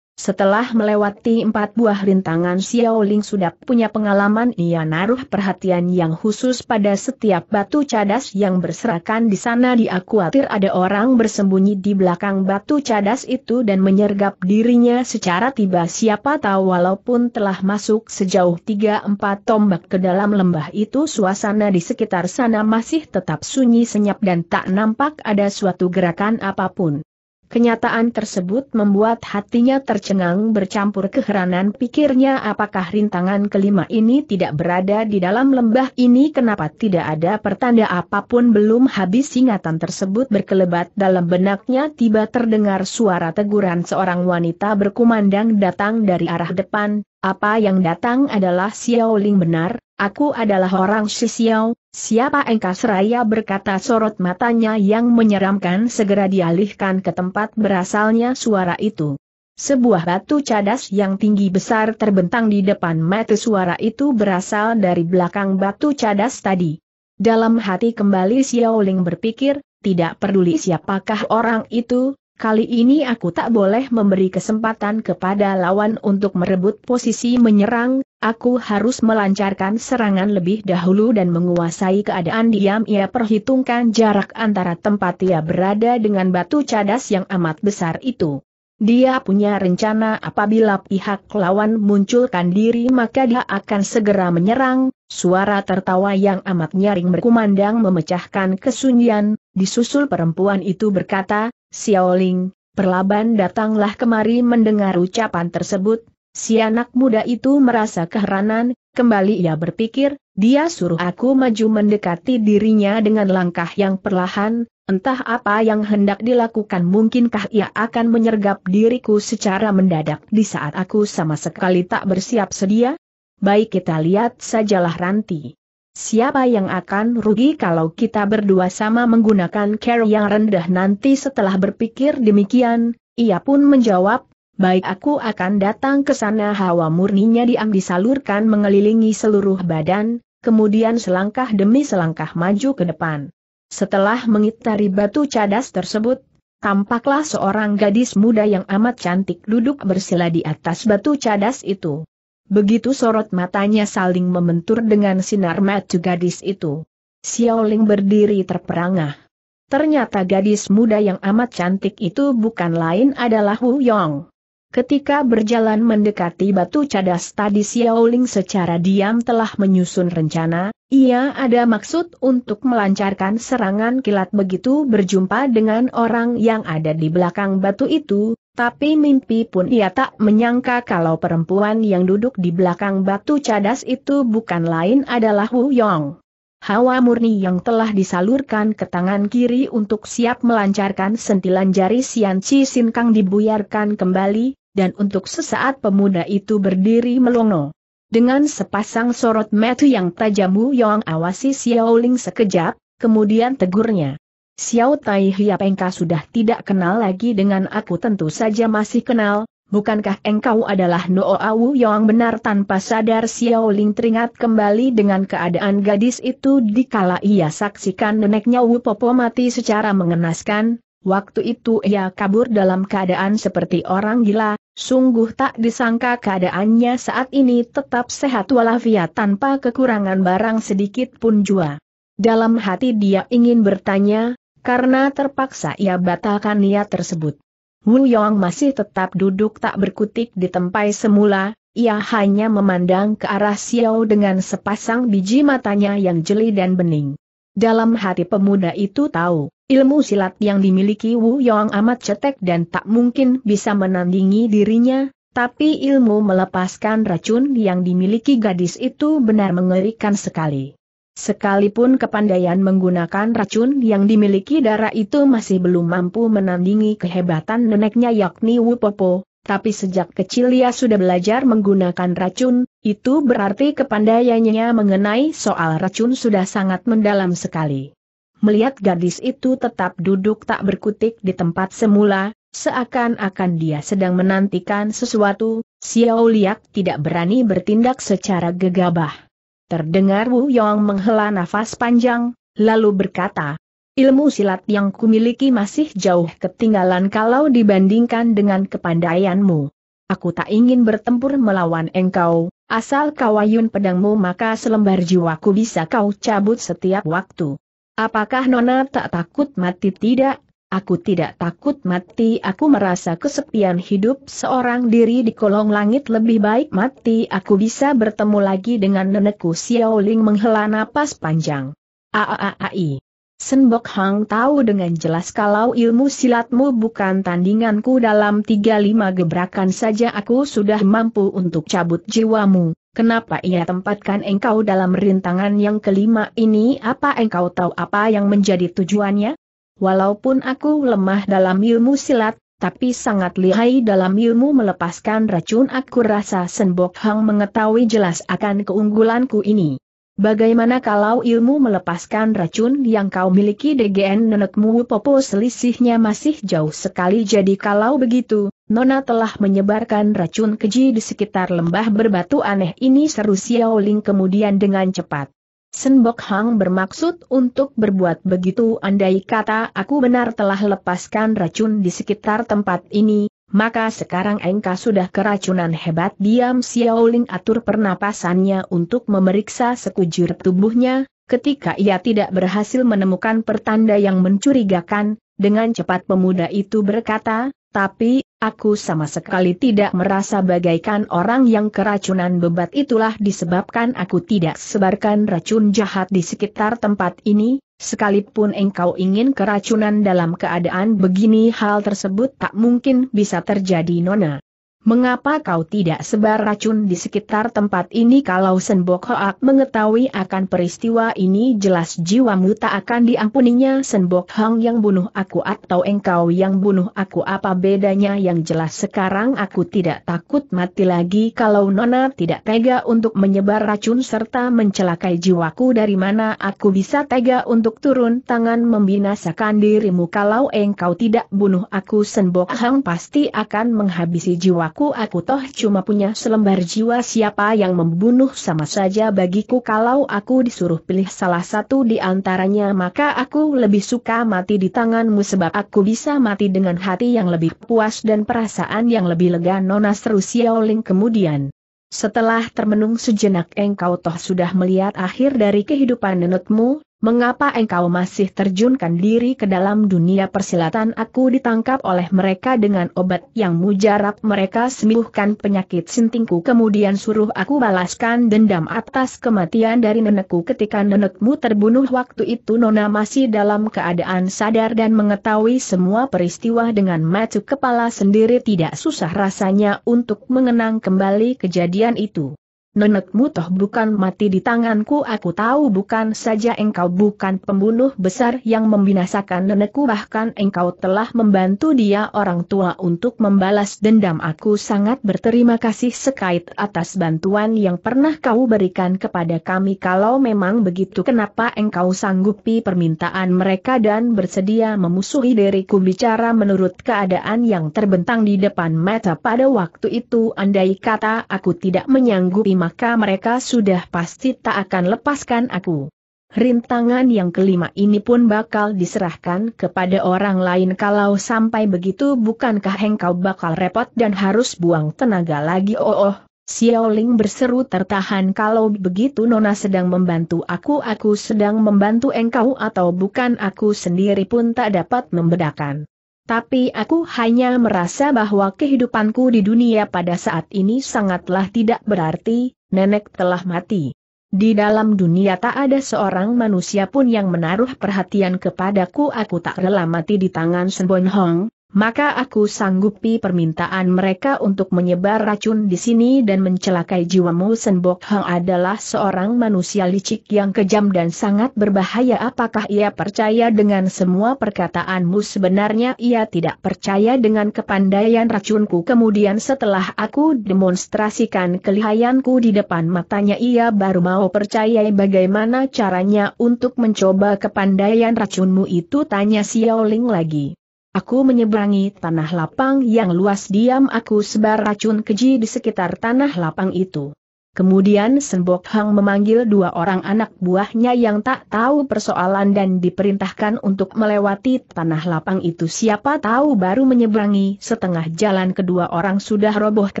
A: Setelah melewati empat buah rintangan Xiao Ling sudah punya pengalaman ia naruh perhatian yang khusus pada setiap batu cadas yang berserakan di sana dia khawatir ada orang bersembunyi di belakang batu cadas itu dan menyergap dirinya secara tiba siapa tahu walaupun telah masuk sejauh tiga empat tombak ke dalam lembah itu suasana di sekitar sana masih tetap sunyi senyap dan tak nampak ada suatu gerakan apapun. Kenyataan tersebut membuat hatinya tercengang bercampur keheranan pikirnya apakah rintangan kelima ini tidak berada di dalam lembah ini kenapa tidak ada pertanda apapun belum habis ingatan tersebut berkelebat dalam benaknya tiba terdengar suara teguran seorang wanita berkumandang datang dari arah depan, apa yang datang adalah Xiao Ling benar, aku adalah orang Xiao, siapa Engkau seraya berkata sorot matanya yang menyeramkan segera dialihkan ke tempat berasalnya suara itu. Sebuah batu cadas yang tinggi besar terbentang di depan mata suara itu berasal dari belakang batu cadas tadi. Dalam hati kembali Xiao Ling berpikir, tidak peduli siapakah orang itu, Kali ini aku tak boleh memberi kesempatan kepada lawan untuk merebut posisi menyerang, aku harus melancarkan serangan lebih dahulu dan menguasai keadaan diam ia perhitungkan jarak antara tempat ia berada dengan batu cadas yang amat besar itu. Dia punya rencana apabila pihak lawan munculkan diri maka dia akan segera menyerang, suara tertawa yang amat nyaring berkumandang memecahkan kesunyian, disusul perempuan itu berkata, Xiaoling, perlaban datanglah kemari mendengar ucapan tersebut, si anak muda itu merasa keheranan, kembali ia berpikir, dia suruh aku maju mendekati dirinya dengan langkah yang perlahan, entah apa yang hendak dilakukan mungkinkah ia akan menyergap diriku secara mendadak di saat aku sama sekali tak bersiap sedia? Baik kita lihat sajalah Ranti. Siapa yang akan rugi kalau kita berdua sama menggunakan care yang rendah nanti setelah berpikir demikian, ia pun menjawab, baik aku akan datang ke sana hawa murninya diam disalurkan mengelilingi seluruh badan, kemudian selangkah demi selangkah maju ke depan. Setelah mengitari batu cadas tersebut, tampaklah seorang gadis muda yang amat cantik duduk bersila di atas batu cadas itu. Begitu sorot matanya saling membentur dengan sinar mata gadis itu. Xiaoling berdiri terperangah. Ternyata gadis muda yang amat cantik itu bukan lain adalah Hu Yong. Ketika berjalan mendekati batu cadas tadi Xiaoling secara diam telah menyusun rencana, ia ada maksud untuk melancarkan serangan kilat begitu berjumpa dengan orang yang ada di belakang batu itu, tapi mimpi pun ia tak menyangka kalau perempuan yang duduk di belakang batu cadas itu bukan lain adalah Wu Yong. Hawa murni yang telah disalurkan ke tangan kiri untuk siap melancarkan sentilan jari Sian Chi Sin Kang dibuyarkan kembali, dan untuk sesaat pemuda itu berdiri melongo. Dengan sepasang sorot mata yang tajam Wu Yong awasi Xiaoling sekejap, kemudian tegurnya. Xiao Tai Hiap engkau sudah tidak kenal lagi dengan aku tentu saja masih kenal, bukankah engkau adalah Noo Awu yang benar tanpa sadar Xiao Ling teringat kembali dengan keadaan gadis itu dikala ia saksikan neneknya Wu Popo mati secara mengenaskan, waktu itu ia kabur dalam keadaan seperti orang gila, sungguh tak disangka keadaannya saat ini tetap sehat walafiat tanpa kekurangan barang sedikit pun jua. Dalam hati dia ingin bertanya, karena terpaksa ia batalkan niat tersebut. Wu Yong masih tetap duduk tak berkutik di tempat semula, ia hanya memandang ke arah Xiao dengan sepasang biji matanya yang jeli dan bening. Dalam hati pemuda itu tahu, ilmu silat yang dimiliki Wu Yong amat cetek dan tak mungkin bisa menandingi dirinya, tapi ilmu melepaskan racun yang dimiliki gadis itu benar mengerikan sekali. Sekalipun kepandaian menggunakan racun yang dimiliki darah itu masih belum mampu menandingi kehebatan neneknya yakni Wupopo, tapi sejak kecil ia sudah belajar menggunakan racun, itu berarti kepandaiannya mengenai soal racun sudah sangat mendalam sekali. Melihat gadis itu tetap duduk tak berkutik di tempat semula, seakan-akan dia sedang menantikan sesuatu, Xiao Liak tidak berani bertindak secara gegabah. Terdengar Wu Yong menghela nafas panjang, lalu berkata, Ilmu silat yang kumiliki masih jauh ketinggalan kalau dibandingkan dengan kepandaianmu. Aku tak ingin bertempur melawan engkau, asal kawayun pedangmu maka selembar jiwaku bisa kau cabut setiap waktu. Apakah Nona tak takut mati tidak? Aku tidak takut mati aku merasa kesepian hidup seorang diri di kolong langit lebih baik mati aku bisa bertemu lagi dengan nenekku Xiao Ling menghela napas panjang. Aaai. Senbok Hang tahu dengan jelas kalau ilmu silatmu bukan tandinganku dalam 35 gebrakan saja aku sudah mampu untuk cabut jiwamu. Kenapa ia tempatkan engkau dalam rintangan yang kelima ini apa engkau tahu apa yang menjadi tujuannya? Walaupun aku lemah dalam ilmu silat, tapi sangat lihai dalam ilmu melepaskan racun aku rasa Senbok Hang mengetahui jelas akan keunggulanku ini. Bagaimana kalau ilmu melepaskan racun yang kau miliki DGN nenekmu Popo selisihnya masih jauh sekali jadi kalau begitu, Nona telah menyebarkan racun keji di sekitar lembah berbatu aneh ini seru Xiaoling kemudian dengan cepat. Senbok Hang bermaksud untuk berbuat begitu andai kata aku benar telah lepaskan racun di sekitar tempat ini, maka sekarang engkau sudah keracunan hebat diam Xiaoling atur pernapasannya untuk memeriksa sekujur tubuhnya, ketika ia tidak berhasil menemukan pertanda yang mencurigakan, dengan cepat pemuda itu berkata, tapi, aku sama sekali tidak merasa bagaikan orang yang keracunan bebat itulah disebabkan aku tidak sebarkan racun jahat di sekitar tempat ini, sekalipun engkau ingin keracunan dalam keadaan begini hal tersebut tak mungkin bisa terjadi Nona. Mengapa kau tidak sebar racun di sekitar tempat ini kalau Senbok Hoak mengetahui akan peristiwa ini jelas jiwamu tak akan diampuninya Senbok Hang yang bunuh aku atau engkau yang bunuh aku apa bedanya yang jelas sekarang aku tidak takut mati lagi kalau Nona tidak tega untuk menyebar racun serta mencelakai jiwaku dari mana aku bisa tega untuk turun tangan membinasakan dirimu kalau engkau tidak bunuh aku Senbok Hang pasti akan menghabisi jiwaku aku aku toh cuma punya selembar jiwa siapa yang membunuh sama saja bagiku kalau aku disuruh pilih salah satu di antaranya maka aku lebih suka mati di tanganmu sebab aku bisa mati dengan hati yang lebih puas dan perasaan yang lebih lega Nona seru Xiaoling kemudian. Setelah termenung sejenak engkau toh sudah melihat akhir dari kehidupan nenekmu, mengapa engkau masih terjunkan diri ke dalam dunia persilatan aku ditangkap oleh mereka dengan obat yang mujarab mereka sembuhkan penyakit sintingku kemudian suruh aku balaskan dendam atas kematian dari nenekku ketika nenekmu terbunuh waktu itu Nona masih dalam keadaan sadar dan mengetahui semua peristiwa dengan macu kepala sendiri tidak susah rasanya untuk mengenang kembali kejadian itu nenekmu toh bukan mati di tanganku aku tahu bukan saja engkau bukan pembunuh besar yang membinasakan nenekku bahkan engkau telah membantu dia orang tua untuk membalas dendam aku sangat berterima kasih sekait atas bantuan yang pernah kau berikan kepada kami kalau memang begitu kenapa engkau sanggupi permintaan mereka dan bersedia memusuhi diriku bicara menurut keadaan yang terbentang di depan mata pada waktu itu andai kata aku tidak menyanggupi maka mereka sudah pasti tak akan lepaskan aku. Rintangan yang kelima ini pun bakal diserahkan kepada orang lain kalau sampai begitu bukankah engkau bakal repot dan harus buang tenaga lagi oh, oh oh. Xiaoling berseru tertahan kalau begitu Nona sedang membantu aku aku sedang membantu engkau atau bukan aku sendiri pun tak dapat membedakan. Tapi aku hanya merasa bahwa kehidupanku di dunia pada saat ini sangatlah tidak berarti, nenek telah mati. Di dalam dunia tak ada seorang manusia pun yang menaruh perhatian kepadaku aku tak rela mati di tangan Senbon Hong, maka aku sanggupi permintaan mereka untuk menyebar racun di sini dan mencelakai jiwamu Senbok Hang adalah seorang manusia licik yang kejam dan sangat berbahaya apakah ia percaya dengan semua perkataanmu sebenarnya ia tidak percaya dengan kepandaian racunku kemudian setelah aku demonstrasikan kelihayanku di depan matanya ia baru mau percaya bagaimana caranya untuk mencoba kepandaian racunmu itu tanya Xiao Ling lagi Aku menyeberangi tanah lapang yang luas diam aku sebar racun keji di sekitar tanah lapang itu. Kemudian Senbok Hang memanggil dua orang anak buahnya yang tak tahu persoalan dan diperintahkan untuk melewati tanah lapang itu siapa tahu baru menyeberangi setengah jalan kedua orang sudah roboh ke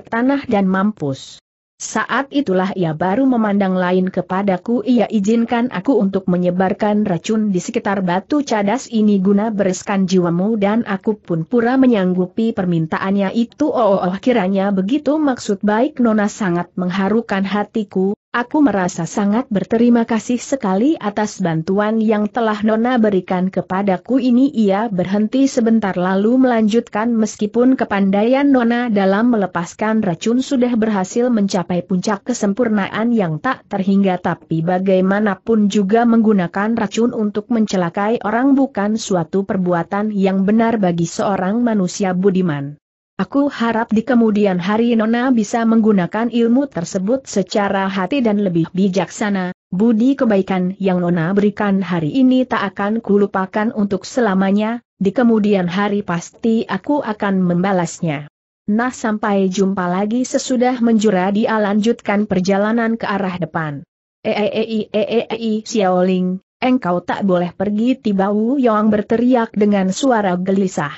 A: tanah dan mampus. Saat itulah ia baru memandang lain kepadaku ia izinkan aku untuk menyebarkan racun di sekitar batu cadas ini guna bereskan jiwamu dan aku pun pura menyanggupi permintaannya itu oh, oh, oh kiranya begitu maksud baik Nona sangat mengharukan hatiku, Aku merasa sangat berterima kasih sekali atas bantuan yang telah Nona berikan kepadaku ini ia berhenti sebentar lalu melanjutkan meskipun kepandaian Nona dalam melepaskan racun sudah berhasil mencapai puncak kesempurnaan yang tak terhingga tapi bagaimanapun juga menggunakan racun untuk mencelakai orang bukan suatu perbuatan yang benar bagi seorang manusia budiman. Aku harap di kemudian hari Nona bisa menggunakan ilmu tersebut secara hati dan lebih bijaksana, budi kebaikan yang Nona berikan hari ini tak akan kulupakan untuk selamanya, di kemudian hari pasti aku akan membalasnya. Nah sampai jumpa lagi sesudah menjura dia lanjutkan perjalanan ke arah depan. Eeei eeei Xiaoling, engkau tak boleh pergi tiba Wu Yong berteriak dengan suara gelisah.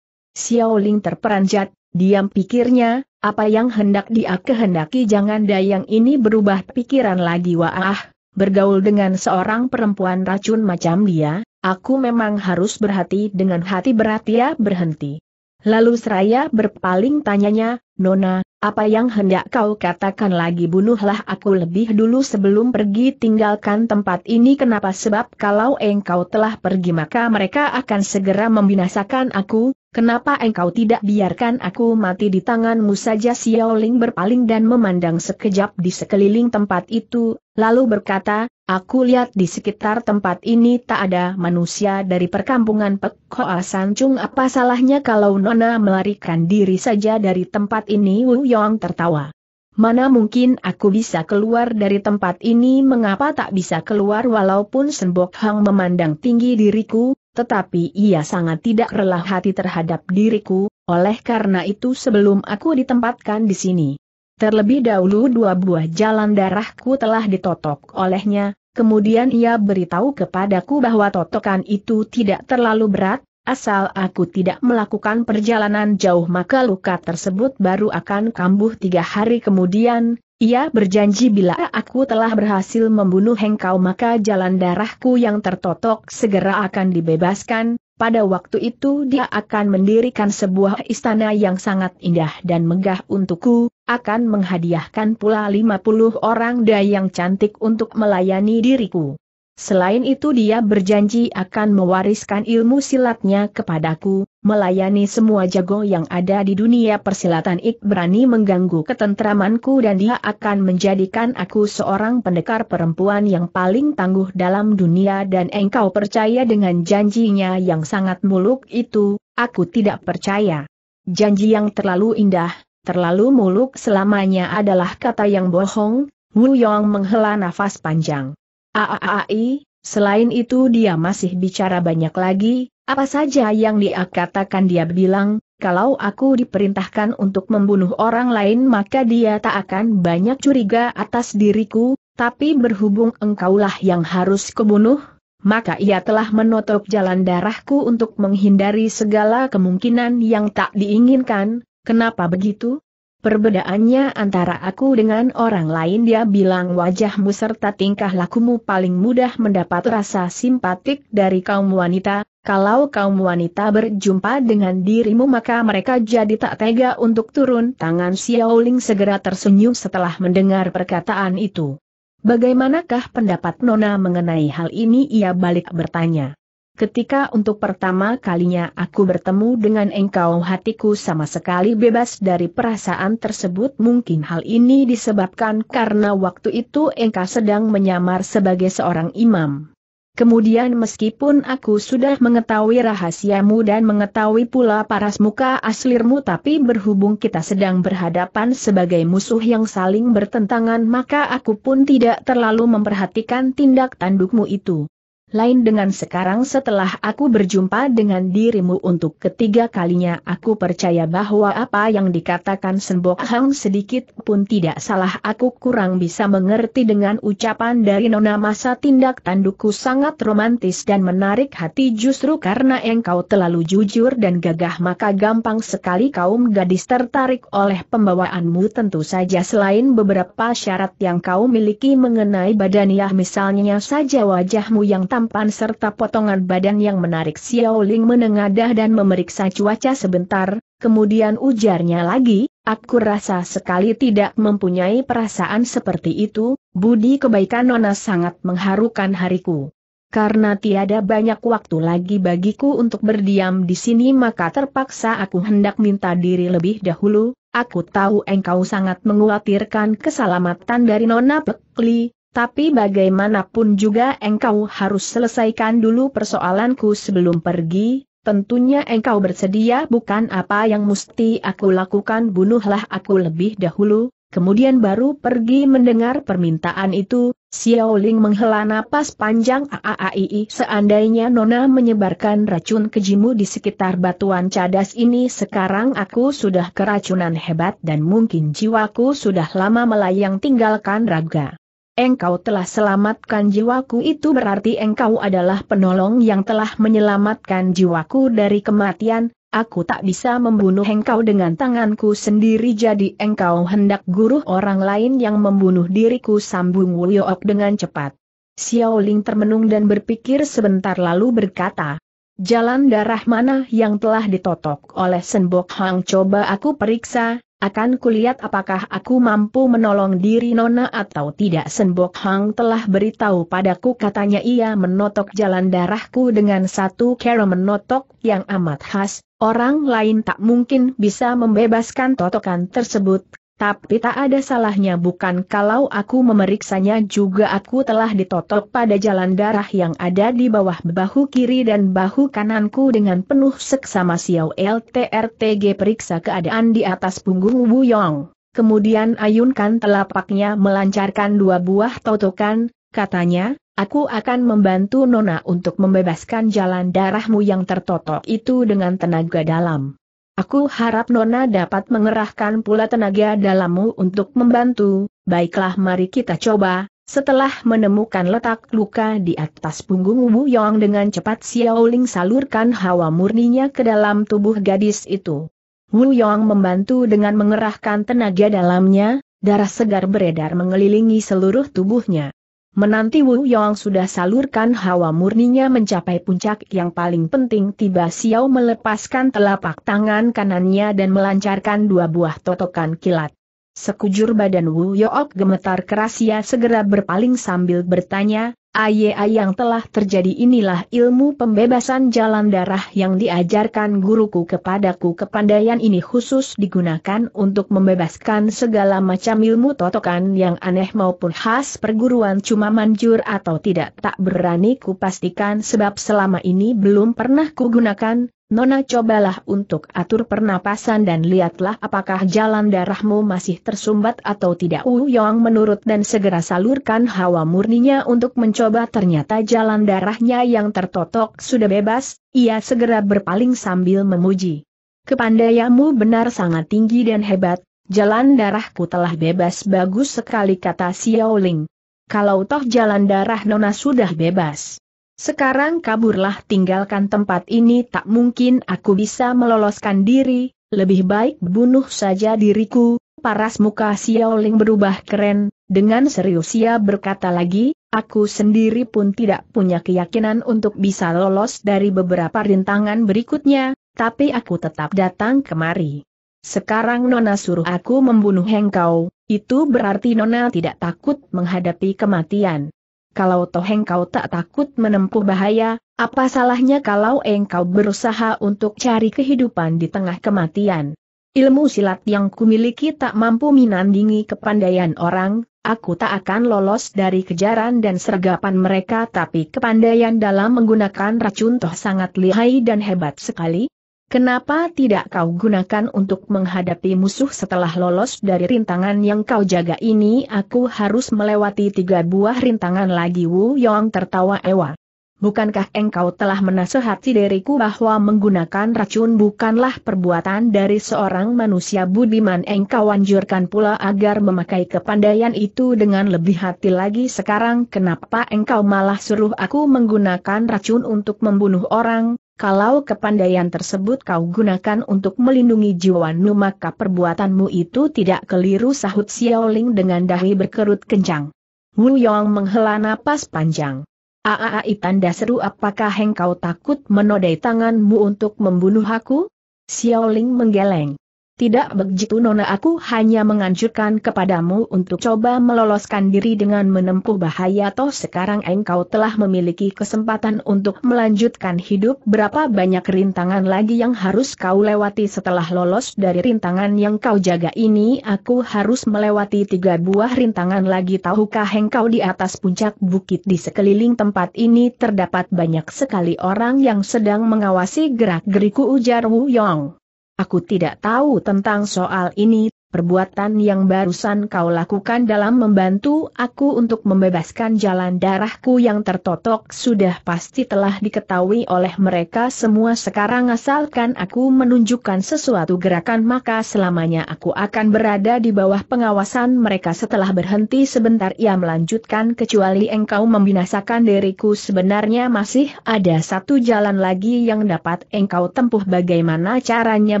A: Xiaoling terperanjat, Diam pikirnya, apa yang hendak dia kehendaki jangan dayang ini berubah pikiran lagi wah, bergaul dengan seorang perempuan racun macam dia, aku memang harus berhati dengan hati berat ya berhenti. Lalu seraya berpaling tanyanya, Nona, apa yang hendak kau katakan lagi bunuhlah aku lebih dulu sebelum pergi tinggalkan tempat ini kenapa sebab kalau engkau telah pergi maka mereka akan segera membinasakan aku, Kenapa engkau tidak biarkan aku mati di tanganmu saja Xiaoling berpaling dan memandang sekejap di sekeliling tempat itu, lalu berkata, aku lihat di sekitar tempat ini tak ada manusia dari perkampungan Pek Hoa Sancung apa salahnya kalau Nona melarikan diri saja dari tempat ini Wu Yong tertawa. Mana mungkin aku bisa keluar dari tempat ini mengapa tak bisa keluar walaupun Senbok Hang memandang tinggi diriku, tetapi ia sangat tidak rela hati terhadap diriku, oleh karena itu sebelum aku ditempatkan di sini. Terlebih dahulu dua buah jalan darahku telah ditotok olehnya, kemudian ia beritahu kepadaku bahwa totokan itu tidak terlalu berat, Asal aku tidak melakukan perjalanan jauh maka luka tersebut baru akan kambuh tiga hari kemudian, ia berjanji bila aku telah berhasil membunuh hengkau maka jalan darahku yang tertotok segera akan dibebaskan, pada waktu itu dia akan mendirikan sebuah istana yang sangat indah dan megah untukku, akan menghadiahkan pula 50 orang dayang cantik untuk melayani diriku. Selain itu dia berjanji akan mewariskan ilmu silatnya kepadaku, melayani semua jago yang ada di dunia persilatan ik berani mengganggu ketentramanku dan dia akan menjadikan aku seorang pendekar perempuan yang paling tangguh dalam dunia dan engkau percaya dengan janjinya yang sangat muluk itu, aku tidak percaya. Janji yang terlalu indah, terlalu muluk selamanya adalah kata yang bohong, Wu Yong menghela nafas panjang. AAAI, selain itu dia masih bicara banyak lagi, apa saja yang dia katakan dia bilang, kalau aku diperintahkan untuk membunuh orang lain maka dia tak akan banyak curiga atas diriku, tapi berhubung engkaulah yang harus kebunuh, maka ia telah menutup jalan darahku untuk menghindari segala kemungkinan yang tak diinginkan. Kenapa begitu? Perbedaannya antara aku dengan orang lain dia bilang wajahmu serta tingkah lakumu paling mudah mendapat rasa simpatik dari kaum wanita, kalau kaum wanita berjumpa dengan dirimu maka mereka jadi tak tega untuk turun tangan Xiaoling segera tersenyum setelah mendengar perkataan itu. Bagaimanakah pendapat Nona mengenai hal ini ia balik bertanya. Ketika untuk pertama kalinya aku bertemu dengan engkau hatiku sama sekali bebas dari perasaan tersebut mungkin hal ini disebabkan karena waktu itu engkau sedang menyamar sebagai seorang imam. Kemudian meskipun aku sudah mengetahui rahasiamu dan mengetahui pula paras muka aslirmu tapi berhubung kita sedang berhadapan sebagai musuh yang saling bertentangan maka aku pun tidak terlalu memperhatikan tindak tandukmu itu lain dengan sekarang setelah aku berjumpa dengan dirimu untuk ketiga kalinya aku percaya bahwa apa yang dikatakan Sembok Hang sedikit pun tidak salah aku kurang bisa mengerti dengan ucapan dari Nona masa tindak tandukku sangat romantis dan menarik hati justru karena engkau terlalu jujur dan gagah maka gampang sekali kaum gadis tertarik oleh pembawaanmu tentu saja selain beberapa syarat yang kau miliki mengenai badaniah misalnya saja wajahmu yang tampak tampan serta potongan badan yang menarik Xiao Ling menengadah dan memeriksa cuaca sebentar, kemudian ujarnya lagi, aku rasa sekali tidak mempunyai perasaan seperti itu, budi kebaikan Nona sangat mengharukan hariku. Karena tiada banyak waktu lagi bagiku untuk berdiam di sini maka terpaksa aku hendak minta diri lebih dahulu, aku tahu engkau sangat mengkhawatirkan keselamatan dari Nona Pekli, tapi bagaimanapun juga engkau harus selesaikan dulu persoalanku sebelum pergi, tentunya engkau bersedia bukan apa yang mesti aku lakukan bunuhlah aku lebih dahulu, kemudian baru pergi mendengar permintaan itu, Xiao Ling menghela napas panjang aaii seandainya Nona menyebarkan racun kejimu di sekitar batuan cadas ini sekarang aku sudah keracunan hebat dan mungkin jiwaku sudah lama melayang tinggalkan raga. Engkau telah selamatkan jiwaku itu berarti engkau adalah penolong yang telah menyelamatkan jiwaku dari kematian, aku tak bisa membunuh engkau dengan tanganku sendiri jadi engkau hendak guru orang lain yang membunuh diriku sambung Wulyook dengan cepat. Xiao Ling termenung dan berpikir sebentar lalu berkata, Jalan darah mana yang telah ditotok oleh Senbok Hang coba aku periksa, akan kulihat apakah aku mampu menolong diri Nona atau tidak Senbok Hang telah beritahu padaku katanya ia menotok jalan darahku dengan satu cara menotok yang amat khas, orang lain tak mungkin bisa membebaskan totokan tersebut, tapi tak ada salahnya bukan kalau aku memeriksanya juga aku telah ditotok pada jalan darah yang ada di bawah bahu kiri dan bahu kananku dengan penuh seksama siau LTRTG periksa keadaan di atas punggung Wu Yong. Kemudian ayunkan telapaknya melancarkan dua buah totokan, katanya, aku akan membantu Nona untuk membebaskan jalan darahmu yang tertotok itu dengan tenaga dalam. Aku harap Nona dapat mengerahkan pula tenaga dalammu untuk membantu, baiklah mari kita coba. Setelah menemukan letak luka di atas punggung Wu Yong dengan cepat Xiaoling salurkan hawa murninya ke dalam tubuh gadis itu. Wu Yong membantu dengan mengerahkan tenaga dalamnya, darah segar beredar mengelilingi seluruh tubuhnya. Menanti Wu Yong sudah salurkan hawa murninya mencapai puncak yang paling penting tiba Xiao melepaskan telapak tangan kanannya dan melancarkan dua buah totokan kilat. Sekujur badan Wu Yong gemetar keras ia segera berpaling sambil bertanya, Ayea yang telah terjadi inilah ilmu pembebasan jalan darah yang diajarkan guruku kepadaku kepandaian ini khusus digunakan untuk membebaskan segala macam ilmu totokan yang aneh maupun khas perguruan cuma manjur atau tidak tak berani kupastikan sebab selama ini belum pernah kugunakan, Nona cobalah untuk atur pernapasan dan lihatlah apakah jalan darahmu masih tersumbat atau tidak. Wu Yong menurut dan segera salurkan hawa murninya untuk mencoba ternyata jalan darahnya yang tertotok sudah bebas, ia segera berpaling sambil memuji. Kepandaianmu benar sangat tinggi dan hebat, jalan darahku telah bebas bagus sekali kata Xiao Ling. Kalau toh jalan darah Nona sudah bebas sekarang kaburlah tinggalkan tempat ini tak mungkin aku bisa meloloskan diri, lebih baik bunuh saja diriku, paras muka Xiaoling berubah keren, dengan serius ia berkata lagi, aku sendiri pun tidak punya keyakinan untuk bisa lolos dari beberapa rintangan berikutnya, tapi aku tetap datang kemari. Sekarang Nona suruh aku membunuh engkau, itu berarti Nona tidak takut menghadapi kematian kalau toh engkau tak takut menempuh bahaya, apa salahnya kalau engkau berusaha untuk cari kehidupan di tengah kematian? Ilmu silat yang kumiliki tak mampu menandingi kepandaian orang, aku tak akan lolos dari kejaran dan sergapan mereka tapi kepandaian dalam menggunakan racun toh sangat lihai dan hebat sekali, Kenapa tidak kau gunakan untuk menghadapi musuh setelah lolos dari rintangan yang kau jaga ini aku harus melewati tiga buah rintangan lagi Wu Yong tertawa ewa. Bukankah engkau telah menasehati diriku bahwa menggunakan racun bukanlah perbuatan dari seorang manusia budiman engkau anjurkan pula agar memakai kepandaian itu dengan lebih hati lagi sekarang kenapa engkau malah suruh aku menggunakan racun untuk membunuh orang, kalau kepandaian tersebut kau gunakan untuk melindungi jiwa Nu maka perbuatanmu itu tidak keliru sahut Xiaoling dengan dahi berkerut kencang. Wu Yong menghela napas panjang. Aaai tanda seru apakah engkau takut menodai tanganmu untuk membunuh aku? Xiaoling menggeleng. Tidak begitu Nona aku hanya menganjurkan kepadamu untuk coba meloloskan diri dengan menempuh bahaya toh sekarang engkau telah memiliki kesempatan untuk melanjutkan hidup berapa banyak rintangan lagi yang harus kau lewati setelah lolos dari rintangan yang kau jaga ini aku harus melewati tiga buah rintangan lagi tahukah engkau di atas puncak bukit di sekeliling tempat ini terdapat banyak sekali orang yang sedang mengawasi gerak-geriku ujar Wu Yong. Aku tidak tahu tentang soal ini, perbuatan yang barusan kau lakukan dalam membantu aku untuk membebaskan jalan darahku yang tertotok sudah pasti telah diketahui oleh mereka semua sekarang asalkan aku menunjukkan sesuatu gerakan maka selamanya aku akan berada di bawah pengawasan mereka setelah berhenti sebentar ia melanjutkan kecuali engkau membinasakan diriku sebenarnya masih ada satu jalan lagi yang dapat engkau tempuh bagaimana caranya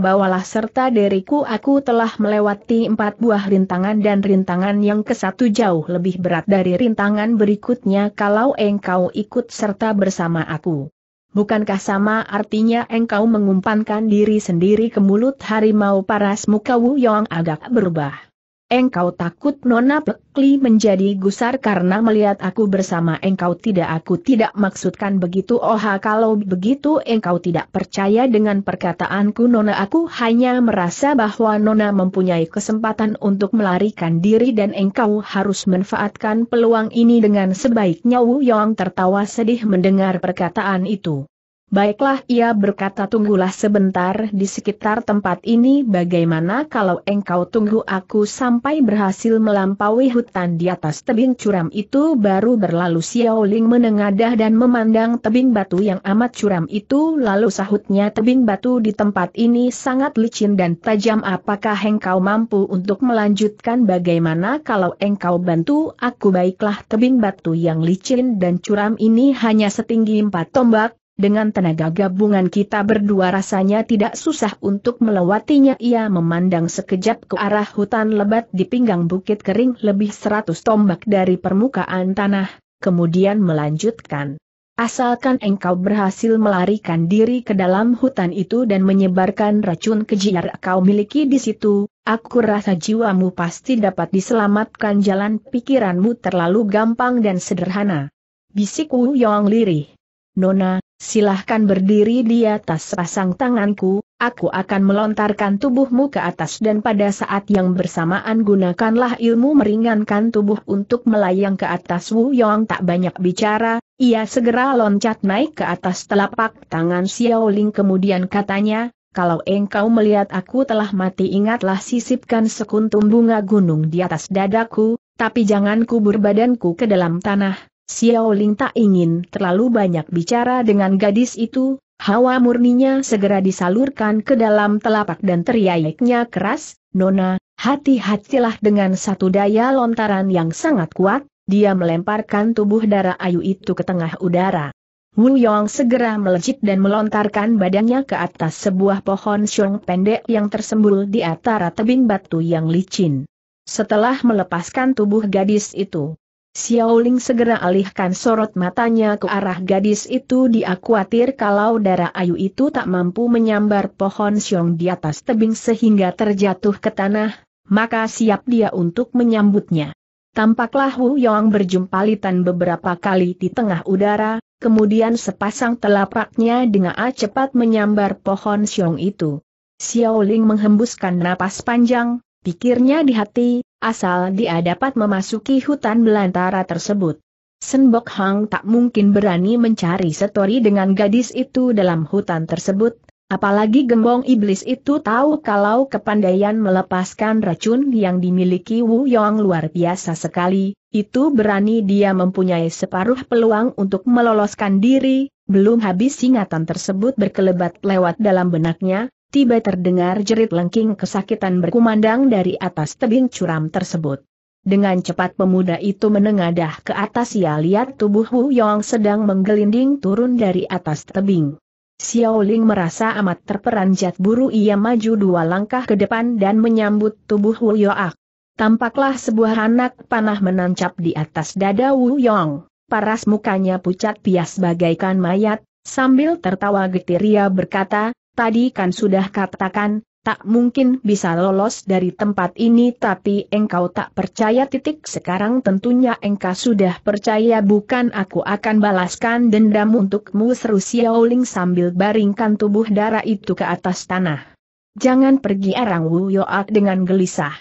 A: bawalah serta diriku aku telah melewati melewati empat buah rintangan dan rintangan yang kesatu jauh lebih berat dari rintangan berikutnya kalau engkau ikut serta bersama aku. Bukankah sama artinya engkau mengumpankan diri sendiri ke mulut harimau paras mukawu yang agak berubah? Engkau takut Nona Pekli menjadi gusar karena melihat aku bersama engkau tidak aku tidak maksudkan begitu oha kalau begitu engkau tidak percaya dengan perkataanku Nona aku hanya merasa bahwa Nona mempunyai kesempatan untuk melarikan diri dan engkau harus manfaatkan peluang ini dengan sebaiknya. Wu Yong tertawa sedih mendengar perkataan itu. Baiklah ia berkata tunggulah sebentar di sekitar tempat ini bagaimana kalau engkau tunggu aku sampai berhasil melampaui hutan di atas tebing curam itu baru berlalu Xiaoling menengadah dan memandang tebing batu yang amat curam itu lalu sahutnya tebing batu di tempat ini sangat licin dan tajam apakah engkau mampu untuk melanjutkan bagaimana kalau engkau bantu aku baiklah tebing batu yang licin dan curam ini hanya setinggi empat tombak dengan tenaga gabungan kita berdua rasanya tidak susah untuk melewatinya. Ia memandang sekejap ke arah hutan lebat di pinggang bukit kering lebih seratus tombak dari permukaan tanah, kemudian melanjutkan. Asalkan engkau berhasil melarikan diri ke dalam hutan itu dan menyebarkan racun kejiar kau miliki di situ, aku rasa jiwamu pasti dapat diselamatkan jalan pikiranmu terlalu gampang dan sederhana. Bisik Wu Yong lirih. Nona, silahkan berdiri di atas pasang tanganku, aku akan melontarkan tubuhmu ke atas dan pada saat yang bersamaan gunakanlah ilmu meringankan tubuh untuk melayang ke atas Wu Yong tak banyak bicara, ia segera loncat naik ke atas telapak tangan Xiao Ling kemudian katanya, kalau engkau melihat aku telah mati ingatlah sisipkan sekuntum bunga gunung di atas dadaku, tapi jangan kubur badanku ke dalam tanah, Xiao Ling tak ingin terlalu banyak bicara dengan gadis itu, hawa murninya segera disalurkan ke dalam telapak dan teriaknya keras, Nona, hati-hatilah dengan satu daya lontaran yang sangat kuat, dia melemparkan tubuh darah ayu itu ke tengah udara. Wu Yong segera melejit dan melontarkan badannya ke atas sebuah pohon siung pendek yang tersembul di antara tebing batu yang licin. Setelah melepaskan tubuh gadis itu, Xiaoling segera alihkan sorot matanya ke arah gadis itu dia khawatir kalau darah ayu itu tak mampu menyambar pohon siong di atas tebing sehingga terjatuh ke tanah, maka siap dia untuk menyambutnya. Tampaklah Hu Yong berjumpalitan beberapa kali di tengah udara, kemudian sepasang telapaknya dengan A cepat menyambar pohon siong itu. Xiaoling menghembuskan napas panjang, pikirnya di hati, asal dia dapat memasuki hutan belantara tersebut. Senbok Hang tak mungkin berani mencari setori dengan gadis itu dalam hutan tersebut, apalagi gembong iblis itu tahu kalau kepandaian melepaskan racun yang dimiliki Wu Yong luar biasa sekali, itu berani dia mempunyai separuh peluang untuk meloloskan diri, belum habis singatan tersebut berkelebat lewat dalam benaknya, tiba terdengar jerit lengking kesakitan berkumandang dari atas tebing curam tersebut. Dengan cepat pemuda itu menengadah ke atas ia lihat tubuh Hu Yong sedang menggelinding turun dari atas tebing. Xiao Ling merasa amat terperanjat buru ia maju dua langkah ke depan dan menyambut tubuh Hu Yong. Tampaklah sebuah anak panah menancap di atas dada Wu Yong. Paras mukanya pucat pias bagaikan mayat, sambil tertawa getir ia berkata, Tadi kan sudah katakan, tak mungkin bisa lolos dari tempat ini tapi engkau tak percaya titik sekarang tentunya engkau sudah percaya bukan aku akan balaskan dendam untukmu seru Xiaoling sambil baringkan tubuh darah itu ke atas tanah. Jangan pergi arang Wu Yoak dengan gelisah.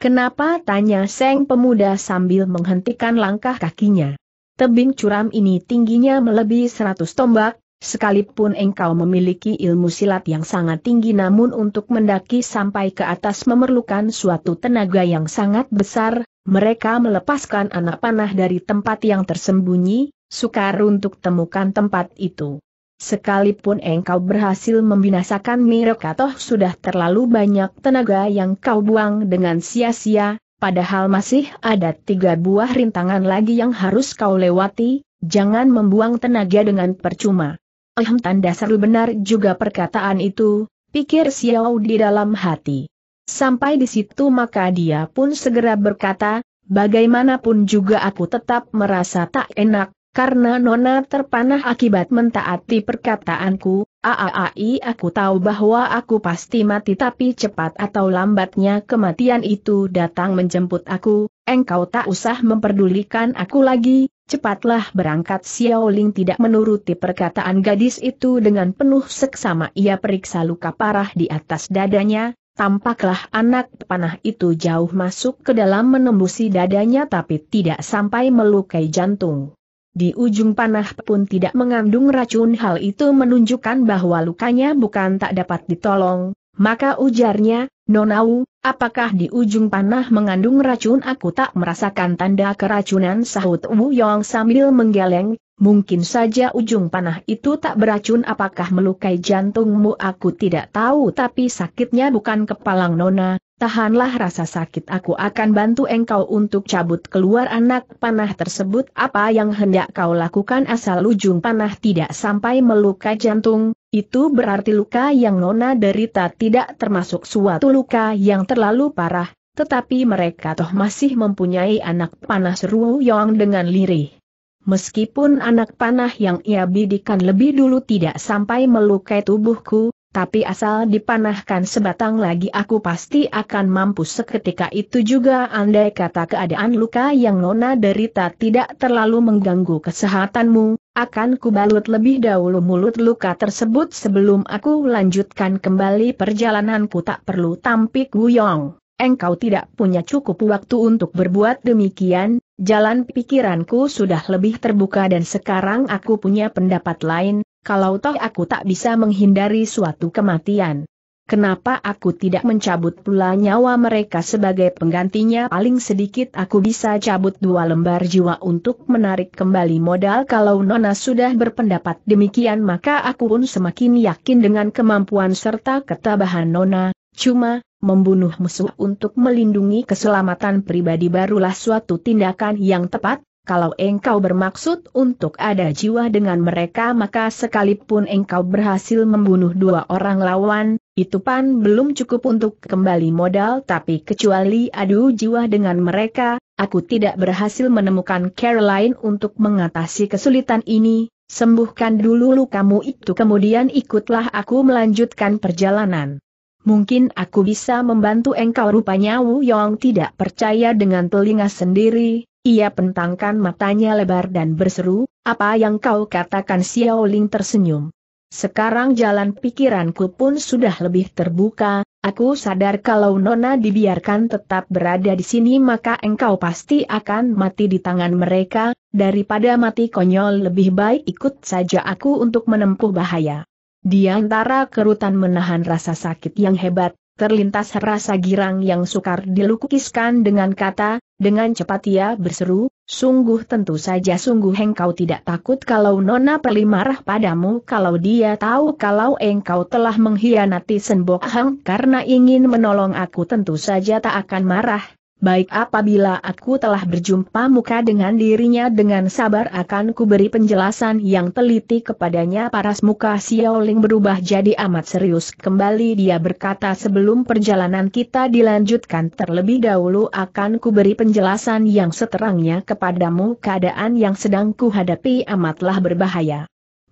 A: Kenapa tanya Seng pemuda sambil menghentikan langkah kakinya. Tebing curam ini tingginya melebihi 100 tombak, Sekalipun engkau memiliki ilmu silat yang sangat tinggi namun untuk mendaki sampai ke atas memerlukan suatu tenaga yang sangat besar, mereka melepaskan anak panah dari tempat yang tersembunyi, sukar untuk temukan tempat itu. Sekalipun engkau berhasil membinasakan mereka, toh sudah terlalu banyak tenaga yang kau buang dengan sia-sia, padahal masih ada tiga buah rintangan lagi yang harus kau lewati, jangan membuang tenaga dengan percuma. Ehem tanda seru benar juga perkataan itu, pikir Xiao di dalam hati. Sampai di situ maka dia pun segera berkata, bagaimanapun juga aku tetap merasa tak enak, karena Nona terpanah akibat mentaati perkataanku, Aaai aku tahu bahwa aku pasti mati tapi cepat atau lambatnya kematian itu datang menjemput aku, engkau tak usah memperdulikan aku lagi, Cepatlah berangkat Xiao Ling tidak menuruti perkataan gadis itu dengan penuh seksama ia periksa luka parah di atas dadanya, tampaklah anak panah itu jauh masuk ke dalam menembusi dadanya tapi tidak sampai melukai jantung. Di ujung panah pun tidak mengandung racun hal itu menunjukkan bahwa lukanya bukan tak dapat ditolong, maka ujarnya, Nonau, apakah di ujung panah mengandung racun aku tak merasakan tanda keracunan sahut Wu Yong sambil menggeleng, mungkin saja ujung panah itu tak beracun apakah melukai jantungmu aku tidak tahu tapi sakitnya bukan kepalang nona, tahanlah rasa sakit aku akan bantu engkau untuk cabut keluar anak panah tersebut apa yang hendak kau lakukan asal ujung panah tidak sampai melukai jantung, itu berarti luka yang Nona derita tidak termasuk suatu luka yang terlalu parah, tetapi mereka toh masih mempunyai anak panah seru Yong dengan lirih. Meskipun anak panah yang ia bidikan lebih dulu tidak sampai melukai tubuhku, tapi asal dipanahkan sebatang lagi aku pasti akan mampu seketika itu juga andai kata keadaan luka yang Nona derita tidak terlalu mengganggu kesehatanmu, akan kubalut lebih dahulu mulut luka tersebut sebelum aku lanjutkan kembali perjalananku tak perlu tampik guyong. Engkau tidak punya cukup waktu untuk berbuat demikian, jalan pikiranku sudah lebih terbuka dan sekarang aku punya pendapat lain, kalau toh aku tak bisa menghindari suatu kematian, Kenapa aku tidak mencabut pula nyawa mereka sebagai penggantinya paling sedikit aku bisa cabut dua lembar jiwa untuk menarik kembali modal kalau Nona sudah berpendapat demikian maka aku pun semakin yakin dengan kemampuan serta ketabahan Nona, cuma, membunuh musuh untuk melindungi keselamatan pribadi barulah suatu tindakan yang tepat, kalau engkau bermaksud untuk ada jiwa dengan mereka maka sekalipun engkau berhasil membunuh dua orang lawan, itu pan belum cukup untuk kembali modal tapi kecuali adu jiwa dengan mereka, aku tidak berhasil menemukan Caroline untuk mengatasi kesulitan ini, sembuhkan dulu lukamu itu kemudian ikutlah aku melanjutkan perjalanan. Mungkin aku bisa membantu engkau rupanya Wu Yong tidak percaya dengan telinga sendiri, ia pentangkan matanya lebar dan berseru, apa yang kau katakan Xiao Ling tersenyum. Sekarang jalan pikiranku pun sudah lebih terbuka, aku sadar kalau Nona dibiarkan tetap berada di sini maka engkau pasti akan mati di tangan mereka, daripada mati konyol lebih baik ikut saja aku untuk menempuh bahaya. Di antara kerutan menahan rasa sakit yang hebat, terlintas rasa girang yang sukar dilukiskan dengan kata, dengan cepat ia berseru, Sungguh tentu saja sungguh engkau tidak takut kalau Nona perli marah padamu kalau dia tahu kalau engkau telah mengkhianati Senbok Hang karena ingin menolong aku tentu saja tak akan marah, Baik apabila aku telah berjumpa muka dengan dirinya dengan sabar akan kuberi penjelasan yang teliti kepadanya paras muka Xiaoling berubah jadi amat serius kembali dia berkata sebelum perjalanan kita dilanjutkan terlebih dahulu akan kuberi penjelasan yang seterangnya kepadamu keadaan yang sedang kuhadapi amatlah berbahaya.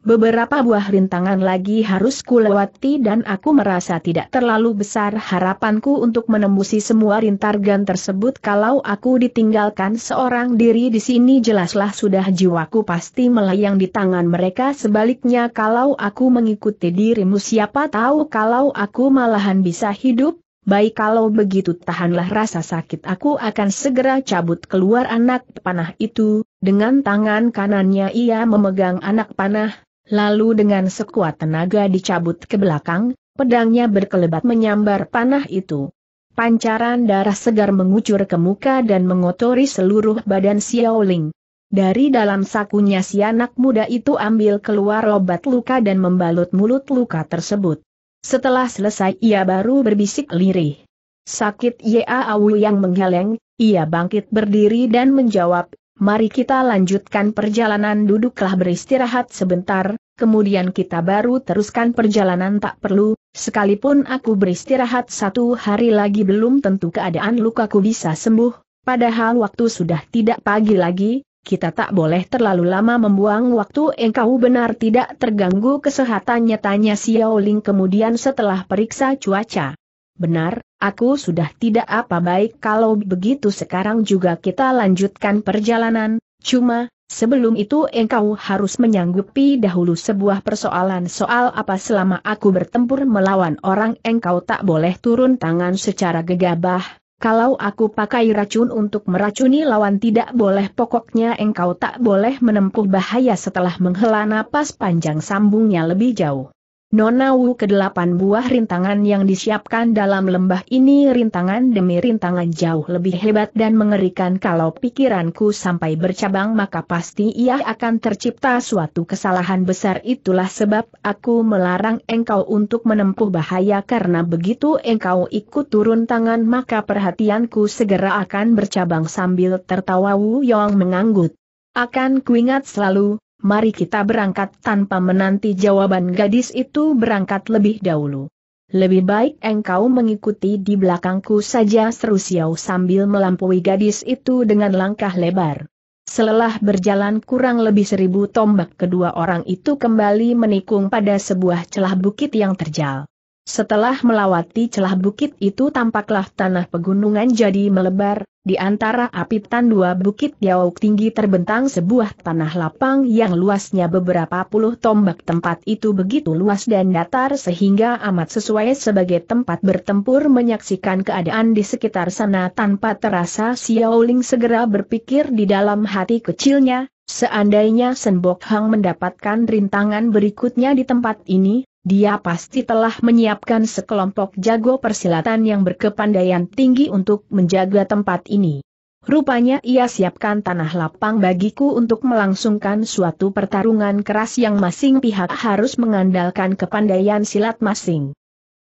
A: Beberapa buah rintangan lagi harus kulewati dan aku merasa tidak terlalu besar harapanku untuk menembusi semua rintargan tersebut kalau aku ditinggalkan seorang diri di sini jelaslah sudah jiwaku pasti melayang di tangan mereka sebaliknya kalau aku mengikuti dirimu siapa tahu kalau aku malahan bisa hidup Baik kalau begitu tahanlah rasa sakit aku akan segera cabut keluar anak panah itu, dengan tangan kanannya ia memegang anak panah, Lalu dengan sekuat tenaga dicabut ke belakang, pedangnya berkelebat menyambar panah itu. Pancaran darah segar mengucur ke muka dan mengotori seluruh badan Xiaoling. Dari dalam sakunya si anak muda itu ambil keluar obat luka dan membalut mulut luka tersebut. Setelah selesai ia baru berbisik lirih. Sakit Ye Awu yang menggeleng, ia bangkit berdiri dan menjawab, Mari kita lanjutkan perjalanan duduklah beristirahat sebentar, kemudian kita baru teruskan perjalanan tak perlu, sekalipun aku beristirahat satu hari lagi belum tentu keadaan lukaku bisa sembuh, padahal waktu sudah tidak pagi lagi, kita tak boleh terlalu lama membuang waktu engkau benar tidak terganggu kesehatannya tanya Xiao Ling kemudian setelah periksa cuaca. Benar, aku sudah tidak apa baik kalau begitu sekarang juga kita lanjutkan perjalanan, cuma, sebelum itu engkau harus menyanggupi dahulu sebuah persoalan soal apa selama aku bertempur melawan orang engkau tak boleh turun tangan secara gegabah, kalau aku pakai racun untuk meracuni lawan tidak boleh pokoknya engkau tak boleh menempuh bahaya setelah menghela napas panjang sambungnya lebih jauh. Nona Wu kedelapan buah rintangan yang disiapkan dalam lembah ini rintangan demi rintangan jauh lebih hebat dan mengerikan kalau pikiranku sampai bercabang maka pasti ia akan tercipta suatu kesalahan besar itulah sebab aku melarang engkau untuk menempuh bahaya karena begitu engkau ikut turun tangan maka perhatianku segera akan bercabang sambil tertawa Wu Yong menganggut. Akan kuingat selalu, mari kita berangkat tanpa menanti jawaban gadis itu berangkat lebih dahulu. Lebih baik engkau mengikuti di belakangku saja seru Xiao sambil melampaui gadis itu dengan langkah lebar. Selelah berjalan kurang lebih seribu tombak kedua orang itu kembali menikung pada sebuah celah bukit yang terjal. Setelah melawati celah bukit itu tampaklah tanah pegunungan jadi melebar, di antara apitan dua bukit Yauk tinggi terbentang sebuah tanah lapang yang luasnya beberapa puluh tombak tempat itu begitu luas dan datar sehingga amat sesuai sebagai tempat bertempur menyaksikan keadaan di sekitar sana tanpa terasa Xiaoling segera berpikir di dalam hati kecilnya, seandainya Senbok Hang mendapatkan rintangan berikutnya di tempat ini, dia pasti telah menyiapkan sekelompok jago persilatan yang berkepandaian tinggi untuk menjaga tempat ini. Rupanya ia siapkan tanah lapang bagiku untuk melangsungkan suatu pertarungan keras yang masing pihak harus mengandalkan kepandaian silat masing.